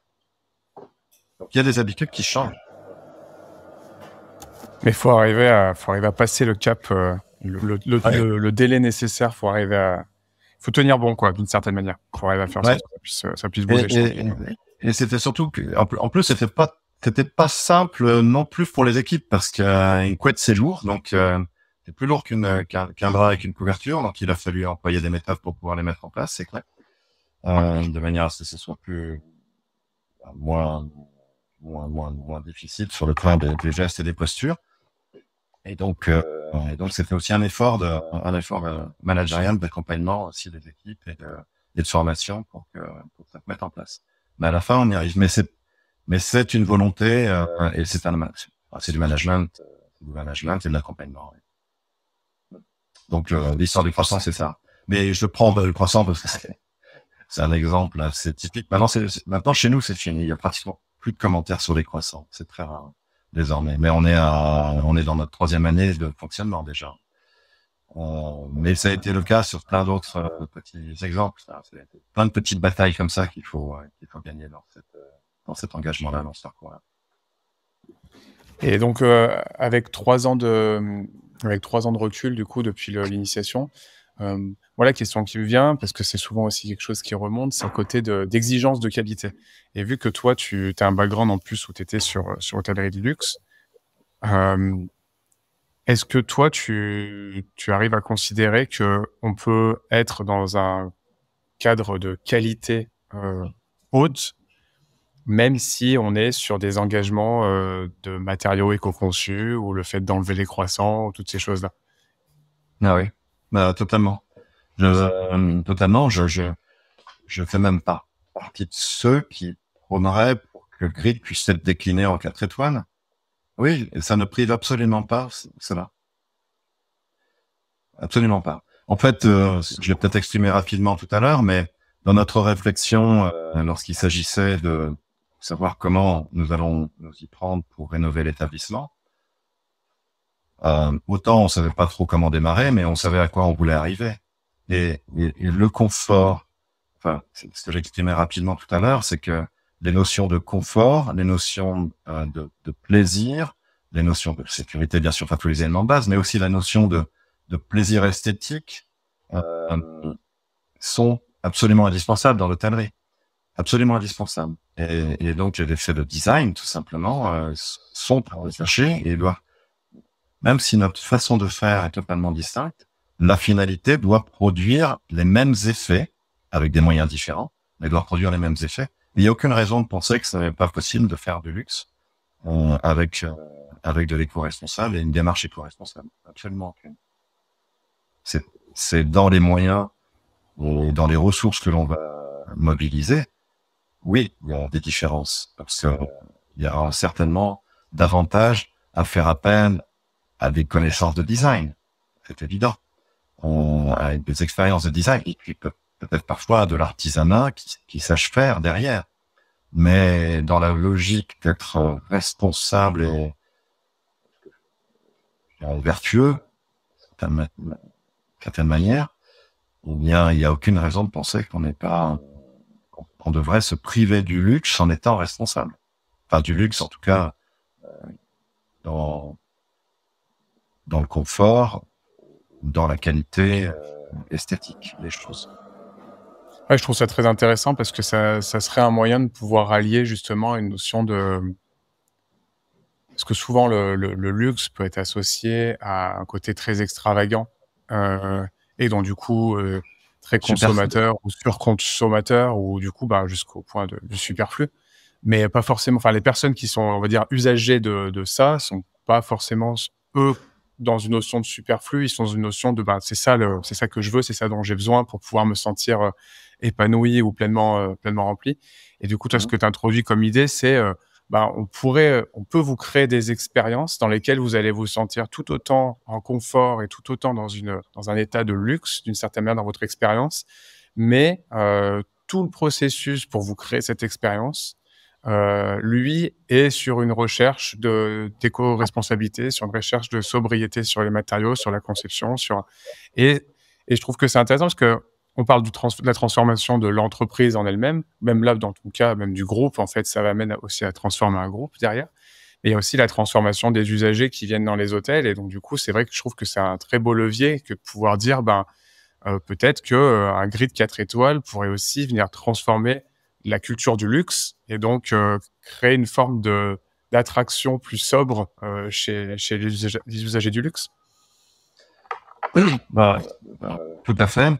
Donc, il y a des habitudes qui changent. Mais faut arriver à, faut arriver à passer le cap, le, délai nécessaire, faut arriver à, faut tenir bon, quoi, d'une certaine manière, pour arriver à faire ça, puisse, euh, ça puisse bouger. Et, c'était surtout que, en plus, c'était pas, c'était pas simple euh, non plus pour les équipes parce qu'une couette c'est lourd, donc euh, c'est plus lourd qu'une qu'un bras avec une couverture, donc il a fallu employer des méthodes pour pouvoir les mettre en place, c'est clair, euh, de manière à ce que ce soit plus moins moins moins moins difficile sur le plan des gestes et des postures. Et donc, euh, donc c'était aussi un effort, de, un effort euh, managérial d'accompagnement aussi des équipes et de, et de formation pour que, pour ça se mette en place. Mais à la fin, on y arrive. Mais c'est, mais c'est une volonté euh, et c'est un, c'est du management, euh, du management et de l'accompagnement. Donc l'histoire du croissant, c'est ça. Mais je prends bah, le croissant parce que c'est, c'est un exemple assez typique. Maintenant, c'est, maintenant chez nous, c'est fini. Il y a pratiquement plus de commentaires sur les croissants. C'est très rare désormais. Mais on est on est dans notre troisième année de fonctionnement déjà. Euh, mais ça a été le cas sur plein d'autres euh, petits exemples. plein de petites batailles comme ça qu'il faut, euh, qu'il faut gagner dans, cette, dans cet engagement-là, dans ce parcours-là. Et donc, avec trois ans de, avec trois ans de recul, du coup, depuis l'initiation, euh, voilà, question qui me vient, parce que c'est souvent aussi quelque chose qui remonte, c'est le côté d'exigence de, qualité. Et vu que toi, tu as un background en plus où tu étais sur, sur hôtellerie de luxe, euh, est-ce que toi, tu, arrives à considérer que on peut être dans un cadre de qualité euh, haute, même si on est sur des engagements euh, de matériaux éco-conçus ou le fait d'enlever les croissants, ou toutes ces choses-là Ah oui. Bah, totalement. Je, euh, totalement. Je, je, je fais même pas partie de ceux qui prôneraient pour que le grid puisse être décliné en quatre étoiles. Oui, ça ne prive absolument pas cela. Absolument pas. En fait, euh, je l'ai peut-être exprimé rapidement tout à l'heure, mais dans notre réflexion, euh, lorsqu'il s'agissait de savoir comment nous allons nous y prendre pour rénover l'établissement, euh, autant on savait pas trop comment démarrer, mais on savait à quoi on voulait arriver. Et, le confort, enfin, ce que j'exprimais rapidement tout à l'heure, c'est que les notions de confort, les notions euh, de, de, plaisir, les notions de sécurité, bien sûr, enfin tous les éléments de base, mais aussi la notion de, de plaisir esthétique euh, sont absolument indispensables dans l'hôtellerie. Absolument indispensables. Et, et donc, les effets de design, tout simplement, euh, sont à rechercher et doivent même si notre façon de faire est totalement distincte, la finalité doit produire les mêmes effets avec des moyens différents, mais doit produire les mêmes effets. Il n'y a aucune raison de penser que ce n'est pas possible de faire du luxe euh, avec euh, avec de l'éco-responsable et une démarche éco-responsable. Absolument aucune. C'est c'est dans les moyens et dans les ressources que l'on va mobiliser. Oui, il y a des différences parce que euh, il y aura certainement davantage à faire appel a des connaissances de design. C'est évident. On a des expériences de design et puis peut-être parfois de l'artisanat qui, sache faire derrière. Mais dans la logique d'être responsable et vertueux, d'une certaine manière, eh bien, il n'y a aucune raison de penser qu'on n'est pas, on devrait se priver du luxe en étant responsable. Enfin, du luxe, en tout cas, euh, dans, dans le confort dans la qualité euh, esthétique des choses. je trouve ça très intéressant parce que ça, ça serait un moyen de pouvoir allier justement une notion de, parce que souvent le, luxe peut être associé à un côté très extravagant euh, et donc du coup euh, très consommateur ou surconsommateur ou du coup bah, jusqu'au point de, du superflu. Mais pas forcément. Enfin, les personnes qui sont, on va dire, usagées de, de ça sont pas forcément eux dans une notion de superflu, ils sont dans une notion de bah c'est ça, c'est ça que je veux, c'est ça dont j'ai besoin pour pouvoir me sentir euh, épanoui ou pleinement, euh, pleinement rempli. Et du coup, toi, ce mmh. que tu introduis comme idée, c'est euh, bah, on pourrait, on peut vous créer des expériences dans lesquelles vous allez vous sentir tout autant en confort et tout autant dans, une, dans un état de luxe, d'une certaine manière, dans votre expérience. Mais tout le processus pour vous créer cette expérience, euh, lui est sur une recherche de d'éco-responsabilité, sur une recherche de sobriété sur les matériaux, sur la conception, sur et, et je trouve que c'est intéressant parce que on parle de la transformation de l'entreprise en elle-même, même là dans ton cas, même du groupe en fait, ça va amener aussi à transformer un groupe derrière. et il y a aussi la transformation des usagers qui viennent dans les hôtels et donc du coup c'est vrai que je trouve que c'est un très beau levier que pouvoir dire ben euh, peut-être que euh, un grid 4 étoiles pourrait aussi venir transformer la culture du luxe et donc euh, créer une forme de d'attraction plus sobre euh, chez, chez les, usagers, du luxe bah, tout à fait.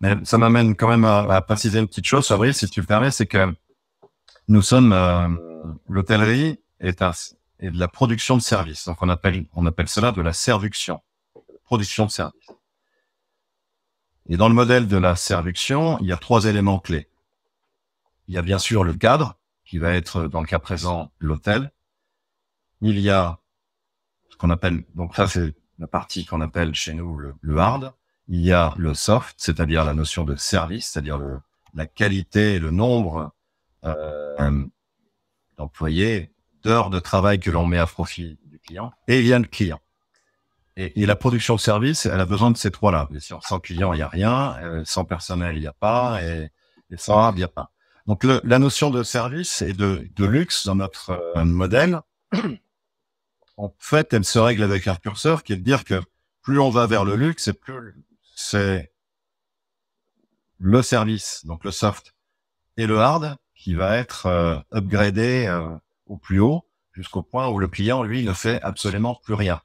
Mais ça m'amène quand même à, préciser une petite chose, Fabrice, si tu le permets, c'est que nous sommes euh, l'hôtellerie est, un, est de la production de services. Donc on appelle on appelle cela de la servuction, production de services. Et dans le modèle de la servuction, il y a trois éléments clés. Il y a bien sûr le cadre, qui va être euh, dans le cas présent l'hôtel. Il y a ce qu'on appelle, donc ça c'est la partie qu'on appelle chez nous le, hard. Il y a le soft, c'est-à-dire la notion de service, c'est-à-dire la qualité, le nombre euh, d'employés, d'heures de travail que l'on met à profit du client. Et il y a le client. Et, la production de service, elle a besoin de ces trois-là. sans client, il n'y a rien. Euh, sans personnel, il n'y a pas. Et, et sans hard, il n'y a pas. Donc la notion de service et de, luxe dans notre euh, modèle, en fait, elle se règle avec un curseur qui est de dire que plus on va vers le luxe, et plus c'est le service, donc le soft et le hard, qui va être euh, upgradé euh, au plus haut jusqu'au point où le client, lui, ne fait absolument plus rien.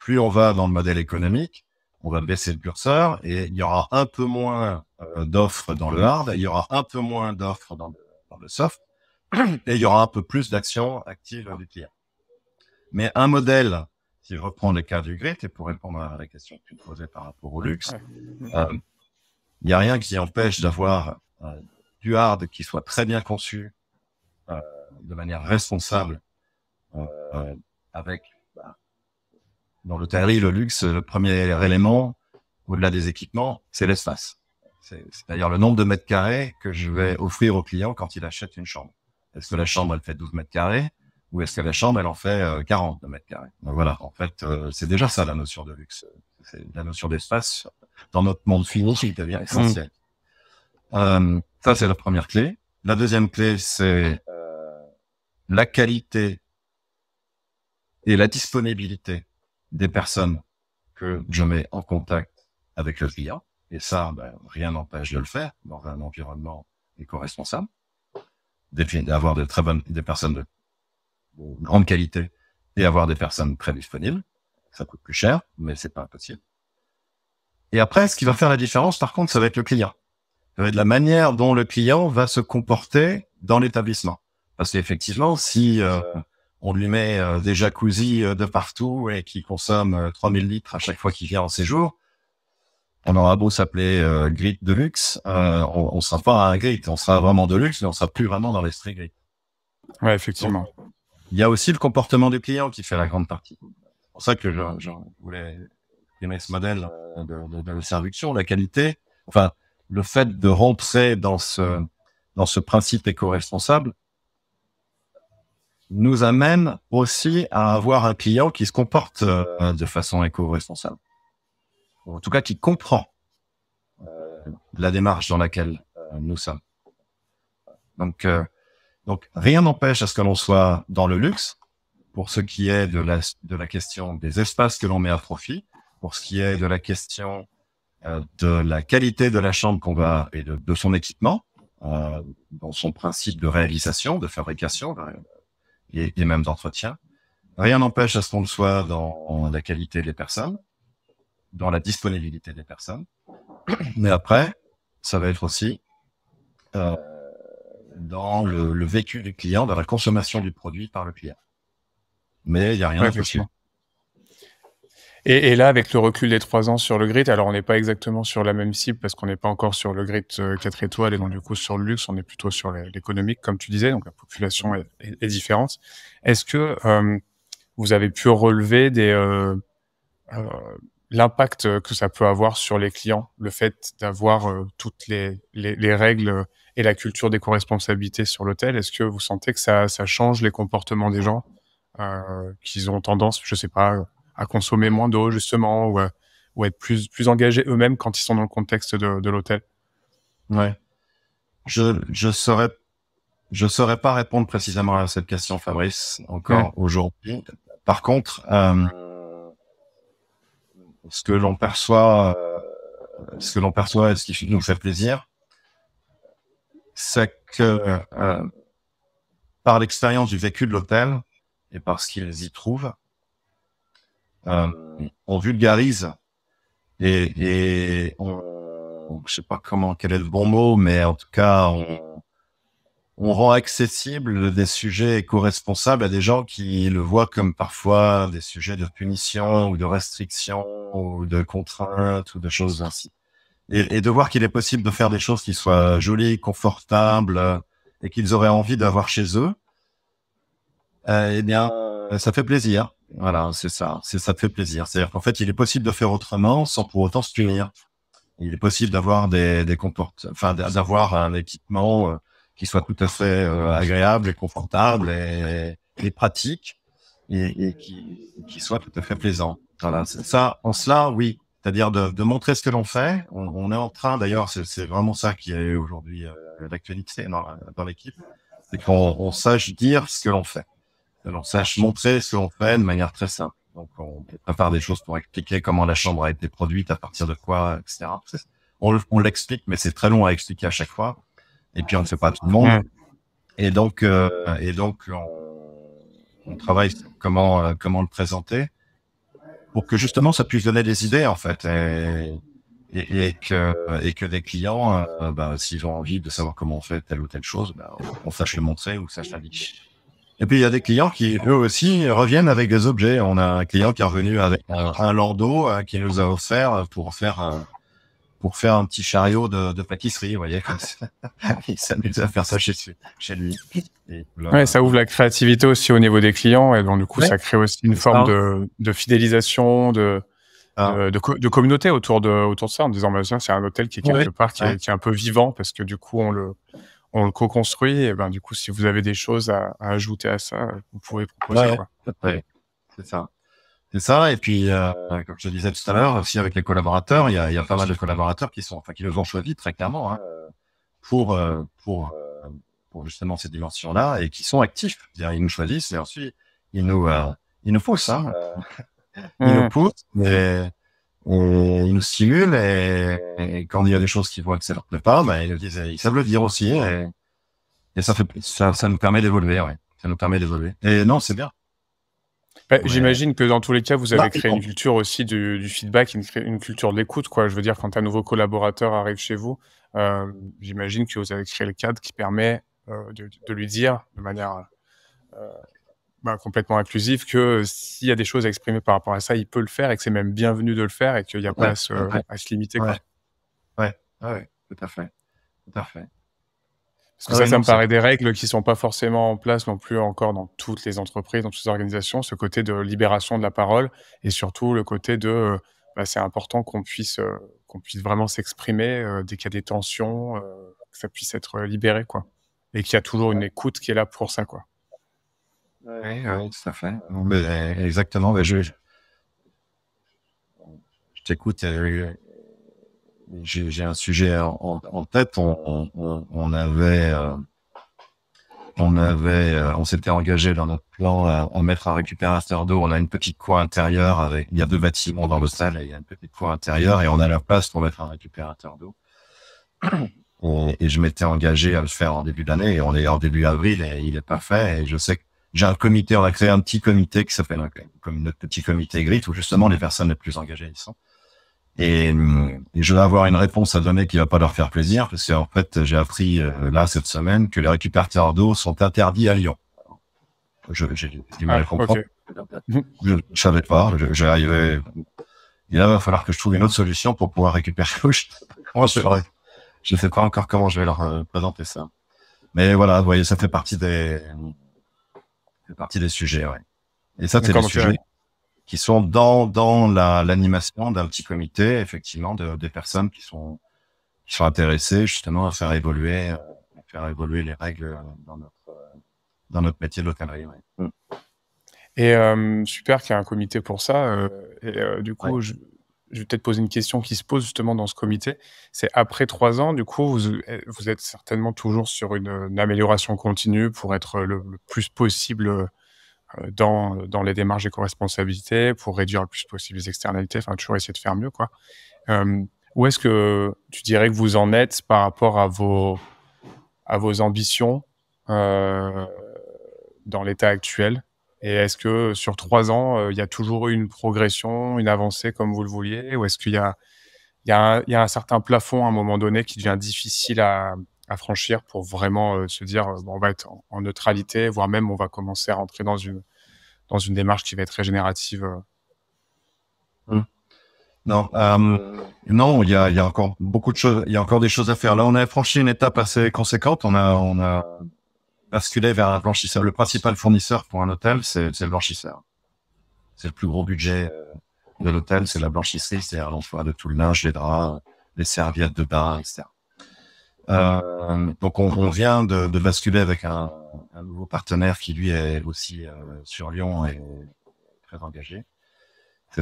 plus on va dans le modèle économique, on va baisser le curseur et il y aura un peu moins euh, d'offres dans le hard, il y aura un peu moins d'offres dans, le, soft et il y aura un peu plus d'actions actives du client. Mais un modèle qui reprend les cas du grid, et pour répondre à la question que tu me posais par rapport au luxe, euh, il n'y a rien qui empêche d'avoir euh, du hard qui soit très bien conçu de manière responsable avec dans l'hôtellerie, le luxe, le premier élément, au-delà des équipements, c'est l'espace. C'est-à-dire le nombre de mètres carrés que je vais offrir au client quand il achète une chambre. Est-ce que la chambre, elle fait 12 mètres carrés ou est-ce que la chambre, elle en fait 40 euh, mètres carrés Voilà, en fait, euh, c'est déjà ça la notion de luxe. C'est la notion d'espace dans notre monde fini qui devient essentiel. Mmh. Euh, ça, c'est la première clé. La deuxième clé, c'est la qualité et la disponibilité des personnes que je mets en contact avec le client. Et ça, ben, rien n'empêche de le faire dans un environnement éco-responsable. D'avoir des très bonnes, des personnes de grande qualité et avoir des personnes très disponibles. Ça coûte plus cher, mais c'est pas impossible. Et après, ce qui va faire la différence, par contre, ça va être le client. Ça va être la manière dont le client va se comporter dans l'établissement. Parce qu'effectivement, si euh, on lui met euh, des jacuzzis euh, de partout et qui consomme 3000 euh, litres à chaque fois qu'il vient en séjour. On aura beau s'appeler grit de luxe, on, on, sera pas un grid, on sera vraiment de luxe, mais on sera plus vraiment dans les grid. Ouais, effectivement. Il y a aussi le comportement du client qui fait la grande partie. C'est pour ça que je, voulais aimer ce modèle de, de, de la qualité. Enfin, le fait de rentrer dans ce dans ce principe éco-responsable, nous amène aussi à avoir un client qui se comporte euh, de façon éco-responsable. en tout cas, qui comprend euh, la démarche dans laquelle euh, nous sommes. Donc, donc rien n'empêche à ce que l'on soit dans le luxe pour ce qui est de la, de la question des espaces que l'on met à profit, pour ce qui est de la question de la qualité de la chambre qu'on va et de, de son équipement, dans son principe de réalisation, de fabrication, les, les mêmes entretiens. Rien n'empêche à ce qu'on le soit dans la qualité des personnes, dans la disponibilité des personnes. Mais après, ça va être aussi euh, dans le, vécu du client, dans la consommation du produit par le client. Mais il n'y a rien ouais, et, et, là, avec le recul des trois ans sur le grid, alors on n'est pas exactement sur la même cible parce qu'on n'est pas encore sur le grid 4 euh, étoiles et donc du coup sur le luxe, on est plutôt sur l'économique, comme tu disais, donc la population est, différente. Est-ce que euh, vous avez pu relever des, euh, euh, l'impact que ça peut avoir sur les clients, le fait d'avoir toutes les, les, règles et la culture des co-responsabilités sur l'hôtel Est-ce que vous sentez que ça, ça change les comportements des gens qu'ils ont tendance, je sais pas, à consommer moins d'eau justement ou, être plus, plus engagés eux-mêmes quand ils sont dans le contexte de, l'hôtel Ouais. Je je saurais pas répondre précisément à cette question, Fabrice, encore aujourd'hui. Par contre, euh, ce que l'on perçoit, euh, ce que l'on perçoit et ce qui nous fait plaisir, c'est que euh, par l'expérience du vécu de l'hôtel et par ce qu'ils y trouvent, euh, on vulgarise et, on, je sais pas comment, quel est le bon mot, mais en tout cas, on, rend accessible des sujets éco-responsables à des gens qui le voient comme parfois des sujets de punition ou de restriction ou de contrainte ou de choses ainsi. Et, et de voir qu'il est possible de faire des choses qui soient jolies, confortables et qu'ils auraient envie d'avoir chez eux, euh, eh bien, ça fait plaisir. Voilà, c'est ça. C'est ça te fait plaisir. C'est-à-dire qu'en fait, il est possible de faire autrement sans pour autant se tuer. Il est possible d'avoir des, des comportements, enfin d'avoir un équipement euh, qui soit tout à fait euh, agréable et confortable et, et pratique et, qui, qui, soit tout à fait plaisant. Voilà, ça. En cela, oui. C'est-à-dire de, de, montrer ce que l'on fait. On, est en train, d'ailleurs, c'est vraiment ça qui est aujourd'hui euh, l'actualité dans, dans l'équipe, c'est qu'on sache dire ce que l'on fait on sache montrer ce qu'on fait de manière très simple. Donc, on prépare des choses pour expliquer comment la chambre a été produite, à partir de quoi, etc. On, l'explique, mais c'est très long à expliquer à chaque fois. Et puis, on ne fait pas tout le monde. Et donc, euh, et donc, on, travaille comment, euh, comment le présenter pour que justement ça puisse donner des idées en fait et, que et que des clients euh, bah, s'ils ont envie de savoir comment on fait telle ou telle chose bah, on, sache le montrer ou sache l'indiquer et puis il y a des clients qui eux aussi reviennent avec des objets. On a un client qui est revenu avec ah un, un euh, landau qui nous a offert euh, pour faire euh, pour faire un petit chariot de, pâtisserie, vous voyez. il s'amuse à faire ça chez, chez lui. ça ouvre la créativité aussi au niveau des clients et donc du coup ça crée aussi une forme de, de fidélisation, de ah. de, communauté autour de, autour de ça, en disant, bah, c'est un hôtel qui est quelque part, qui, est, un peu vivant, parce que du coup, on le, on le co-construit. Et ben, du coup, si vous avez des choses à, à ajouter à ça, vous pouvez proposer. Ouais, c'est ça. C'est ça. Et puis, euh, comme je disais tout à l'heure, aussi avec les collaborateurs, il y a, y a, pas mal de collaborateurs qui sont, enfin, qui nous ont choisi très clairement hein, pour euh, pour euh, pour justement ces dimension là et qui sont actifs. Ils nous choisissent et ensuite ils nous euh, ils nous poussent. Hein. ils nous mmh. poussent. mais on, nous stimule et, quand il y a des choses qui vont que ça leur plaît pas, ben, ils, savent le dire aussi et, ça fait ça, ça nous permet d'évoluer, Ça nous permet d'évoluer. Et non, c'est bien. Bah, j'imagine que dans tous les cas, vous avez bah, créé une culture aussi du, feedback, une, culture de l'écoute. Quoi. Je veux dire, quand un nouveau collaborateur arrive chez vous, euh, j'imagine que vous avez créé le cadre qui permet euh, de, lui dire de manière euh, bah, complètement inclusif, que euh, s'il y a des choses à exprimer par rapport à ça, il peut le faire et que c'est même bienvenu de le faire et qu'il n'y a pas à se, limiter. Quoi. Ouais. ouais, tout à fait. Tout à fait. Parce que ça, ça me paraît des règles qui sont pas forcément en place non plus encore dans toutes les entreprises, dans toutes les organisations, ce côté de libération de la parole et surtout le côté de euh, bah, c'est important qu'on puisse, euh, qu'on puisse vraiment s'exprimer dès qu'il y a des tensions, que ça puisse être libéré, quoi. Et qu'il y a toujours une écoute qui est là pour ça, quoi. Oui, oui, tout à fait. Ben, euh, exactement. Mais ben, je, je, t'écoute. Euh, j'ai un sujet en, tête. On, avait. on avait, euh, on s'était engagé dans notre plan à en mettre un récupérateur d'eau. On a une petite cour intérieure avec, il y a deux bâtiments dans le salle et il y a une petite cour intérieure et on a la place pour mettre un récupérateur d'eau. Et, je m'étais engagé à le faire en début d'année et on est en début avril et il est pas fait et je sais que j'ai un comité, on a créé un petit comité qui s'appelle hein, comme notre petit comité grit où justement les personnes les plus engagées y sont. Euh, et, je vais avoir une réponse à donner qui va pas leur faire plaisir parce qu'en fait j'ai appris euh, là cette semaine que les récupérateurs d'eau sont interdits à Lyon. Je ne ah, Je, savais pas. J'arrivais. il va falloir que je trouve une autre solution pour pouvoir récupérer l'eau. je ne sais, pas encore comment je vais leur euh, présenter ça. Mais voilà, vous voyez, ça fait partie des, fait partie des sujets, ouais. Et ça, c'est des sujets qui sont dans, dans l'animation d'un petit comité, effectivement, de, des personnes qui sont, qui sont intéressées justement à faire évoluer, euh, faire évoluer les règles dans notre, euh, dans notre métier de l'hôtellerie. Mm. Et euh, super qu'il y ait un comité pour ça. et du coup, je, je vais peut-être poser une question qui se pose justement dans ce comité. C'est après trois ans, du coup, vous, euh, êtes certainement toujours sur une, amélioration continue pour être le, plus possible euh, dans, dans les démarches d'éco-responsabilité, pour réduire le plus possible les externalités, enfin, toujours essayer de faire mieux, quoi. Euh, où est-ce que tu dirais que vous en êtes par rapport à vos, à vos ambitions dans l'état actuel et est-ce que euh, sur trois ans, euh, il y a toujours eu une progression, une avancée comme vous le vouliez Ou est-ce qu'il y a, un, certain plafond à un moment donné qui devient difficile à, franchir pour vraiment euh, se dire on va être en, neutralité, voire même on va commencer à rentrer dans une, dans une démarche qui va être régénérative mmh. Non, non, il y a, encore beaucoup de choses, il y a encore des choses à faire. Là, on a franchi une étape assez conséquente. On a, on a basculer vers un blanchisseur. Le principal fournisseur pour un hôtel, c'est le blanchisseur. C'est le plus gros budget euh, de l'hôtel, c'est la blanchisserie, c'est-à-dire l'emploi de tout le linge, les draps, les serviettes de bain, etc. Euh, donc on, vient de, basculer avec un, nouveau partenaire qui lui est aussi euh, sur Lyon et très engagé.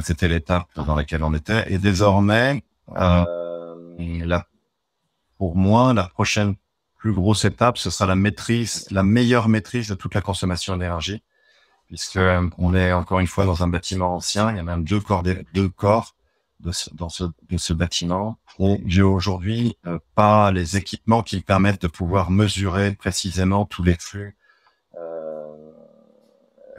C'était l'étape dans laquelle on était. Et désormais, pour moi, la prochaine plus grosse étape, ce sera la maîtrise, la meilleure maîtrise de toute la consommation d'énergie, puisque euh, on est encore une fois dans un bâtiment ancien. Il y a même deux corps, deux corps de ce, dans ce, bâtiment. Et j'ai aujourd'hui euh, pas les équipements qui permettent de pouvoir mesurer précisément tous les flux euh,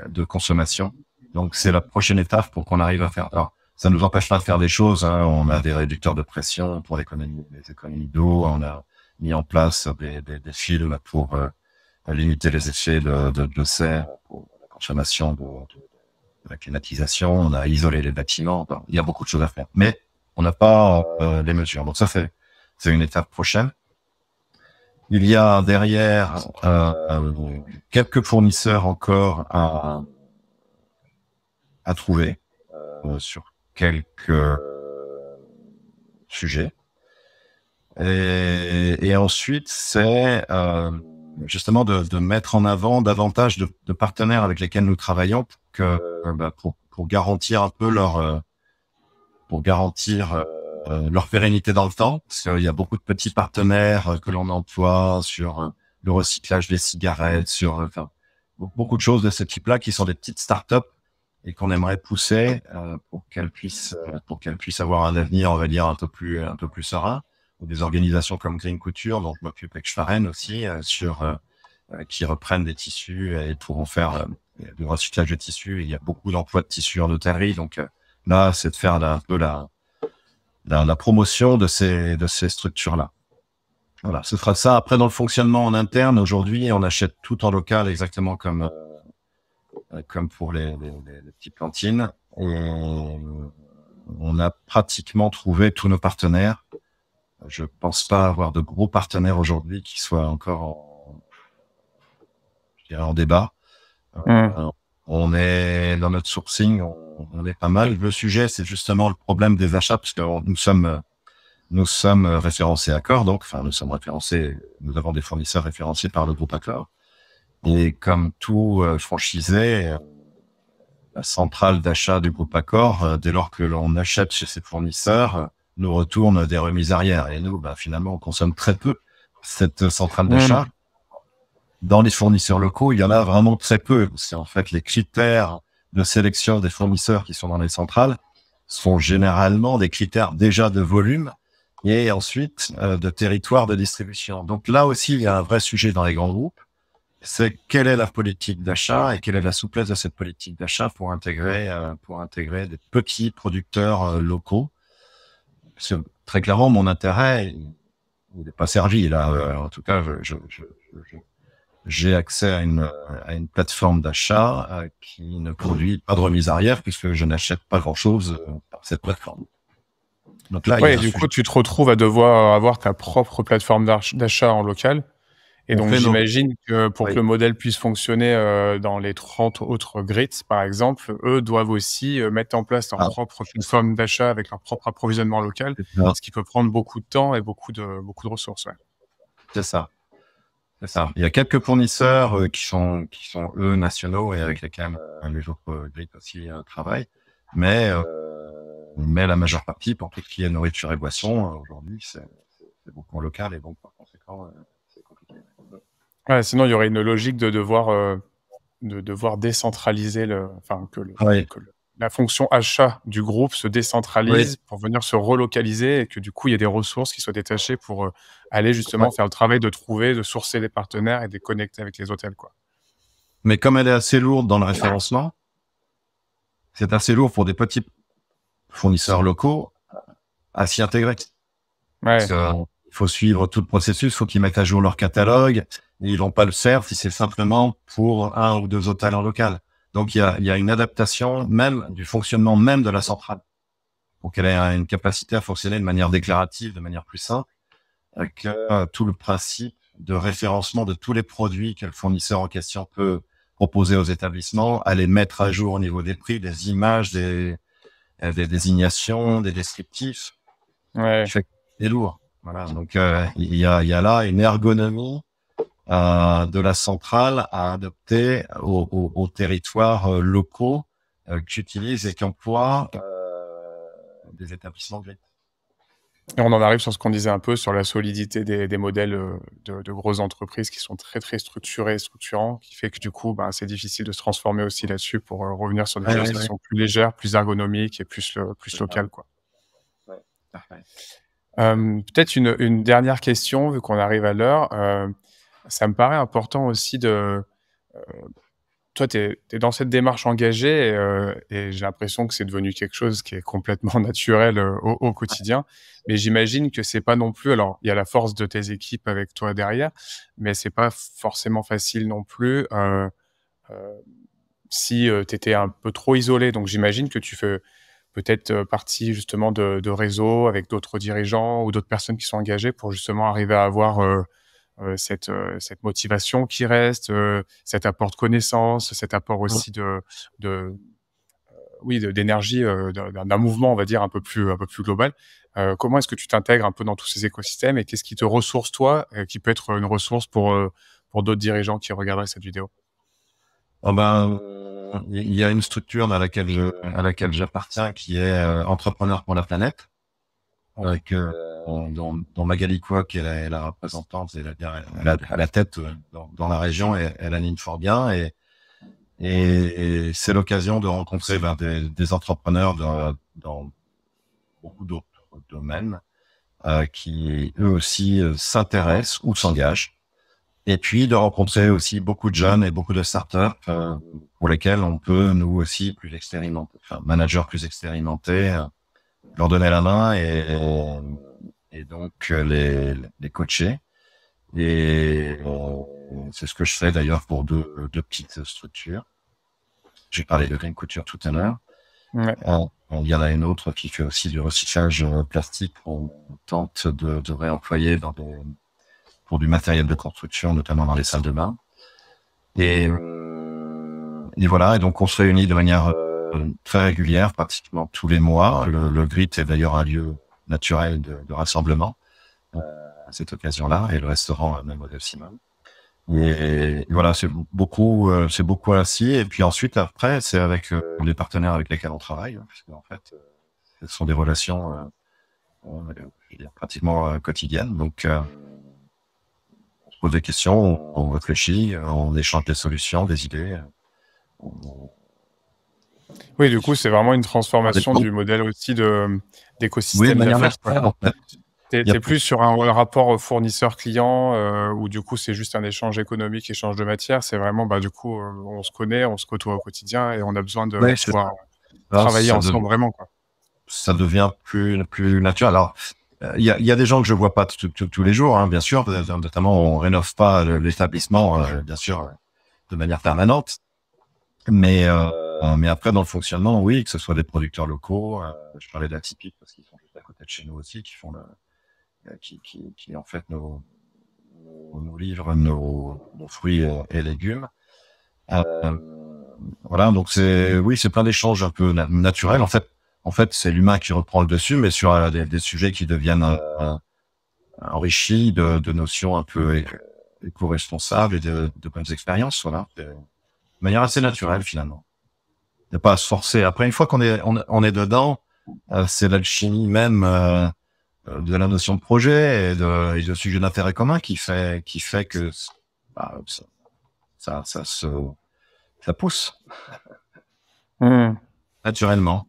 de consommation. Donc c'est la prochaine étape pour qu'on arrive à faire. Alors ça nous empêche pas de faire des choses. Hein. On a des réducteurs de pression pour l'économie, les économies d'eau. On a mis en place des, des, pour euh, limiter les effets de, de, de, serre, pour la consommation de, la climatisation. On a isolé les bâtiments. il y a beaucoup de choses à faire, mais on n'a pas euh, les mesures. Donc ça fait c'est une étape prochaine. Il y a derrière euh, quelques fournisseurs encore à, à trouver sur quelques sujets. Et, ensuite, c'est euh, justement de, de, mettre en avant davantage de, de, partenaires avec lesquels nous travaillons pour, que, euh, bah, pour, pour garantir un peu leur euh, pour garantir euh, leur pérennité dans le temps. Il y a beaucoup de petits partenaires que l'on emploie sur le recyclage des cigarettes, sur enfin, beaucoup de choses de ce type-là qui sont des petites startups et qu'on aimerait pousser pour qu'elles puissent pour qu'elles puissent avoir un avenir, on va dire un peu plus un peu plus serein des organisations comme Green Couture, dont je m'occupe avec Schwaren aussi, euh, sur euh, euh, qui reprennent des tissus et pourront faire du recyclage de tissus. il y a beaucoup d'emplois de tissus en hôtellerie, donc là, c'est de faire un peu la, la, promotion de ces, de ces structures-là. Voilà, ce sera ça. Après, dans le fonctionnement en interne, aujourd'hui, on achète tout en local, exactement comme, comme pour les, les, les petites plantines. on a pratiquement trouvé tous nos partenaires. Je pense pas avoir de gros partenaires aujourd'hui qui soient encore en, je en débat. Euh, mmh. On est dans notre sourcing, on, est pas mal. Le sujet, c'est justement le problème des achats, parce que nous sommes nous sommes référencés Accor, donc enfin nous sommes référencés, nous avons des fournisseurs référencés par le groupe Accor. Et comme tout euh, franchisé, euh, la centrale d'achat du groupe Accor, dès lors que l'on achète chez ses fournisseurs, nous retourne des remises arrière. Et nous, ben, finalement, on consomme très peu cette centrale d'achat. Dans les fournisseurs locaux, il y en a vraiment très peu. C'est en fait les critères de sélection des fournisseurs qui sont dans les centrales sont généralement des critères déjà de volume et ensuite euh, de territoire de distribution. Donc là aussi, il y a un vrai sujet dans les grands groupes, c'est quelle est la politique d'achat et quelle est la souplesse de cette politique d'achat pour intégrer euh, pour intégrer des petits producteurs euh, locaux parce très clairement, mon intérêt, n'est pas servi. Là, euh, en tout cas, j'ai accès à une, plateforme d'achat euh, qui ne produit pas de remise arrière puisque je n'achète pas grand-chose euh, par cette plateforme. Donc du coup, tu te retrouves à devoir avoir ta propre plateforme d'achat en local et donc, j'imagine que pour que le modèle puisse fonctionner euh, dans les 30 autres grids, par exemple, eux doivent aussi euh, mettre en place leur ah, propre forme d'achat avec leur propre approvisionnement local, ce qui peut prendre beaucoup de temps et beaucoup de, beaucoup de ressources. C'est ça. ça. Il y a quelques fournisseurs euh, qui, sont, qui sont, eux, nationaux et avec lesquels les autres grids aussi travaillent. Mais, mais la majeure partie, pour tout ce qui est nourriture et boisson, aujourd'hui, c'est beaucoup en local et donc, par conséquent, sinon, il y aurait une logique de devoir, euh, de devoir décentraliser, le, enfin, que, la fonction achat du groupe se décentralise pour venir se relocaliser et que du coup, il y ait des ressources qui soient détachées pour euh, aller justement faire le travail de trouver, de sourcer des partenaires et de les connecter avec les hôtels. Quoi. Mais comme elle est assez lourde dans le référencement, c'est assez lourd pour des petits fournisseurs locaux à s'y intégrer. Ouais. Euh, il faut suivre tout le processus, il faut qu'ils mettent à jour leur catalogue. ils n'ont pas le faire si c'est simplement pour un ou deux hôtels en local. Donc il y a, y a, une adaptation même du fonctionnement même de la centrale pour qu'elle ait une capacité à fonctionner de manière déclarative, de manière plus simple, euh, que euh, tout le principe de référencement de tous les produits que le fournisseur en question peut proposer aux établissements, à les mettre à jour au niveau des prix, des images, des, euh, des désignations, des descriptifs. Ouais. C'est lourd donc euh, il y, a, là une ergonomie euh, de la centrale à adopter aux, territoires euh, locaux euh, qu'utilisent et qu'emploient des établissements Et on en arrive sur ce qu'on disait un peu sur la solidité des, modèles de, grosses entreprises qui sont très très structurés, structurants, qui fait que du coup, ben, c'est difficile de se transformer aussi là-dessus pour revenir sur des choses qui sont plus légères, plus ergonomiques et plus plus locales, quoi. Euh, peut-être une, dernière question, vu qu'on arrive à l'heure. Euh, ça me paraît important aussi de. Euh, toi, tu es, dans cette démarche engagée et, j'ai l'impression que c'est devenu quelque chose qui est complètement naturel au, quotidien. Mais j'imagine que c'est pas non plus. Alors, il y a la force de tes équipes avec toi derrière, mais c'est pas forcément facile non plus si tu étais un peu trop isolé. Donc, j'imagine que tu fais peut-être euh, partie justement de, de réseaux avec d'autres dirigeants ou d'autres personnes qui sont engagées pour justement arriver à avoir euh, euh, cette, cette motivation qui reste, cet apport de connaissances, cet apport aussi de, de oui, d'énergie d'un mouvement, on va dire, un peu plus, un peu plus global. comment est-ce que tu t'intègres un peu dans tous ces écosystèmes et qu'est-ce qui te ressource, toi, qui peut être une ressource pour, pour d'autres dirigeants qui regarderaient cette vidéo oh ben, il y a une structure laquelle à laquelle j'appartiens qui est euh, entrepreneur pour la planète avec dont, euh, Magali qui est la, représentante, et à la tête euh, dans, la région, et, elle anime fort bien. Et, c'est l'occasion de rencontrer ben, des, entrepreneurs dans, beaucoup d'autres domaines qui, eux aussi, s'intéressent ou s'engagent et puis de rencontrer aussi beaucoup de jeunes et beaucoup de startups euh, pour lesquels on peut nous aussi plus expérimenter, enfin manager plus expérimenté, euh, leur donner la main et, donc euh, les, coacher. Et c'est ce que je fais d'ailleurs pour deux, petites structures. J'ai parlé de green couture tout à l'heure. Il y en a une autre qui fait aussi du recyclage plastique. On tente de, de réemployer dans des pour du matériel de construction, notamment dans les salles de bain. Et, euh, voilà, et donc on se réunit de manière euh, très régulière, pratiquement tous les mois. Le, GRIT est d'ailleurs un lieu naturel de, rassemblement euh, à cette occasion-là, et le restaurant même au Simon. Et, voilà, c'est beaucoup, c'est beaucoup ainsi. Et puis ensuite, après, c'est avec des les partenaires avec lesquels on travaille, hein, parce qu'en fait, ce sont des relations pratiquement quotidiennes. Donc, pose des questions, on réfléchit, on échange des solutions, des idées. Oui, du coup, c'est vraiment une transformation du modèle aussi de, d'écosystème. Oui, d'affaires. plus sur un rapport fournisseur-client euh, ou où du coup c'est juste un échange économique, échange de matière. C'est vraiment bah du coup euh, on se connaît, on se côtoie au quotidien et on a besoin de pouvoir travailler ensemble vraiment Ça devient plus plus naturel. Alors euh, il y, a, il y, a, des gens que je vois pas tous les jours, hein, bien sûr. Euh, notamment, on rénove pas euh, l'établissement, bien sûr, de manière permanente. Mais mais après, dans le fonctionnement, oui, que ce soit des producteurs locaux. je parlais d'Atypique parce qu'ils sont juste à côté de chez nous aussi, qui font le, qui, qui, qui en fait nos nous livres, nos, nos fruits et, légumes. voilà, donc c'est oui, c'est plein d'échanges un peu naturels en fait en fait, c'est l'humain qui reprend le dessus, mais sur euh, des, sujets qui deviennent euh, euh, enrichis de, notions un peu éco-responsables et de, bonnes expériences, voilà, de, manière assez naturelle finalement. Il a pas se forcer. Après, une fois qu'on est, on, est dedans, c'est l'alchimie même de la notion de projet et de, sujet d'intérêt commun qui fait, qui fait que bah, ça, ça, ça, se, ça pousse hmm. naturellement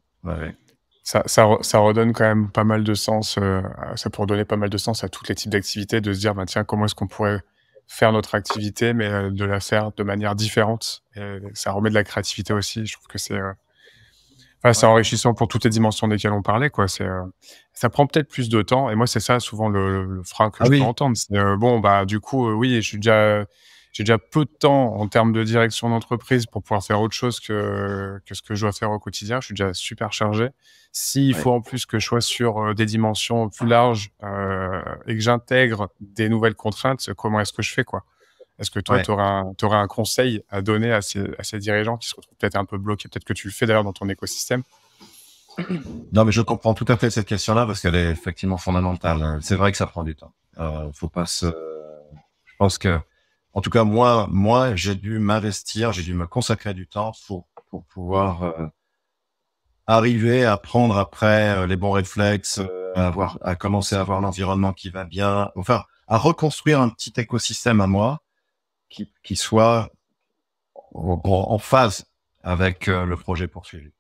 ça, redonne quand même pas mal de sens, euh, ça pour donner pas mal de sens à tous les types d'activités, de se dire, bah, tiens, comment est-ce qu'on pourrait faire notre activité, mais euh, de la faire de manière différente. ça remet de la créativité aussi. Je trouve que c'est euh, enrichissant pour toutes les dimensions desquelles on parlait. Quoi. c'est Ça prend peut-être plus de temps. Et moi, c'est ça souvent le, frein que ah je bon, bah, du coup, oui, je suis déjà j'ai déjà peu de temps en termes de direction d'entreprise pour pouvoir faire autre chose que, ce que je dois faire au quotidien. Je suis déjà super chargé. S'il faut en plus que je sois sur euh, des dimensions plus larges euh, et que j'intègre des nouvelles contraintes, comment est-ce que je fais quoi Est-ce que toi, tu aurais, un conseil à donner à ces, dirigeants qui se retrouvent peut-être un peu bloqués Peut-être que tu le fais d'ailleurs dans ton écosystème. Non, mais je comprends tout à fait cette question-là parce qu'elle est effectivement fondamentale. C'est vrai que ça prend du temps. Euh, faut pas se... Je pense que en tout cas, moi, moi, j'ai dû m'investir, j'ai dû me consacrer du temps pour, pour pouvoir euh, arriver à prendre après euh, les bons réflexes, à euh, avoir, à commencer à avoir l'environnement qui va bien, enfin, à reconstruire un petit écosystème à moi qui, qui soit en phase avec le projet poursuivi.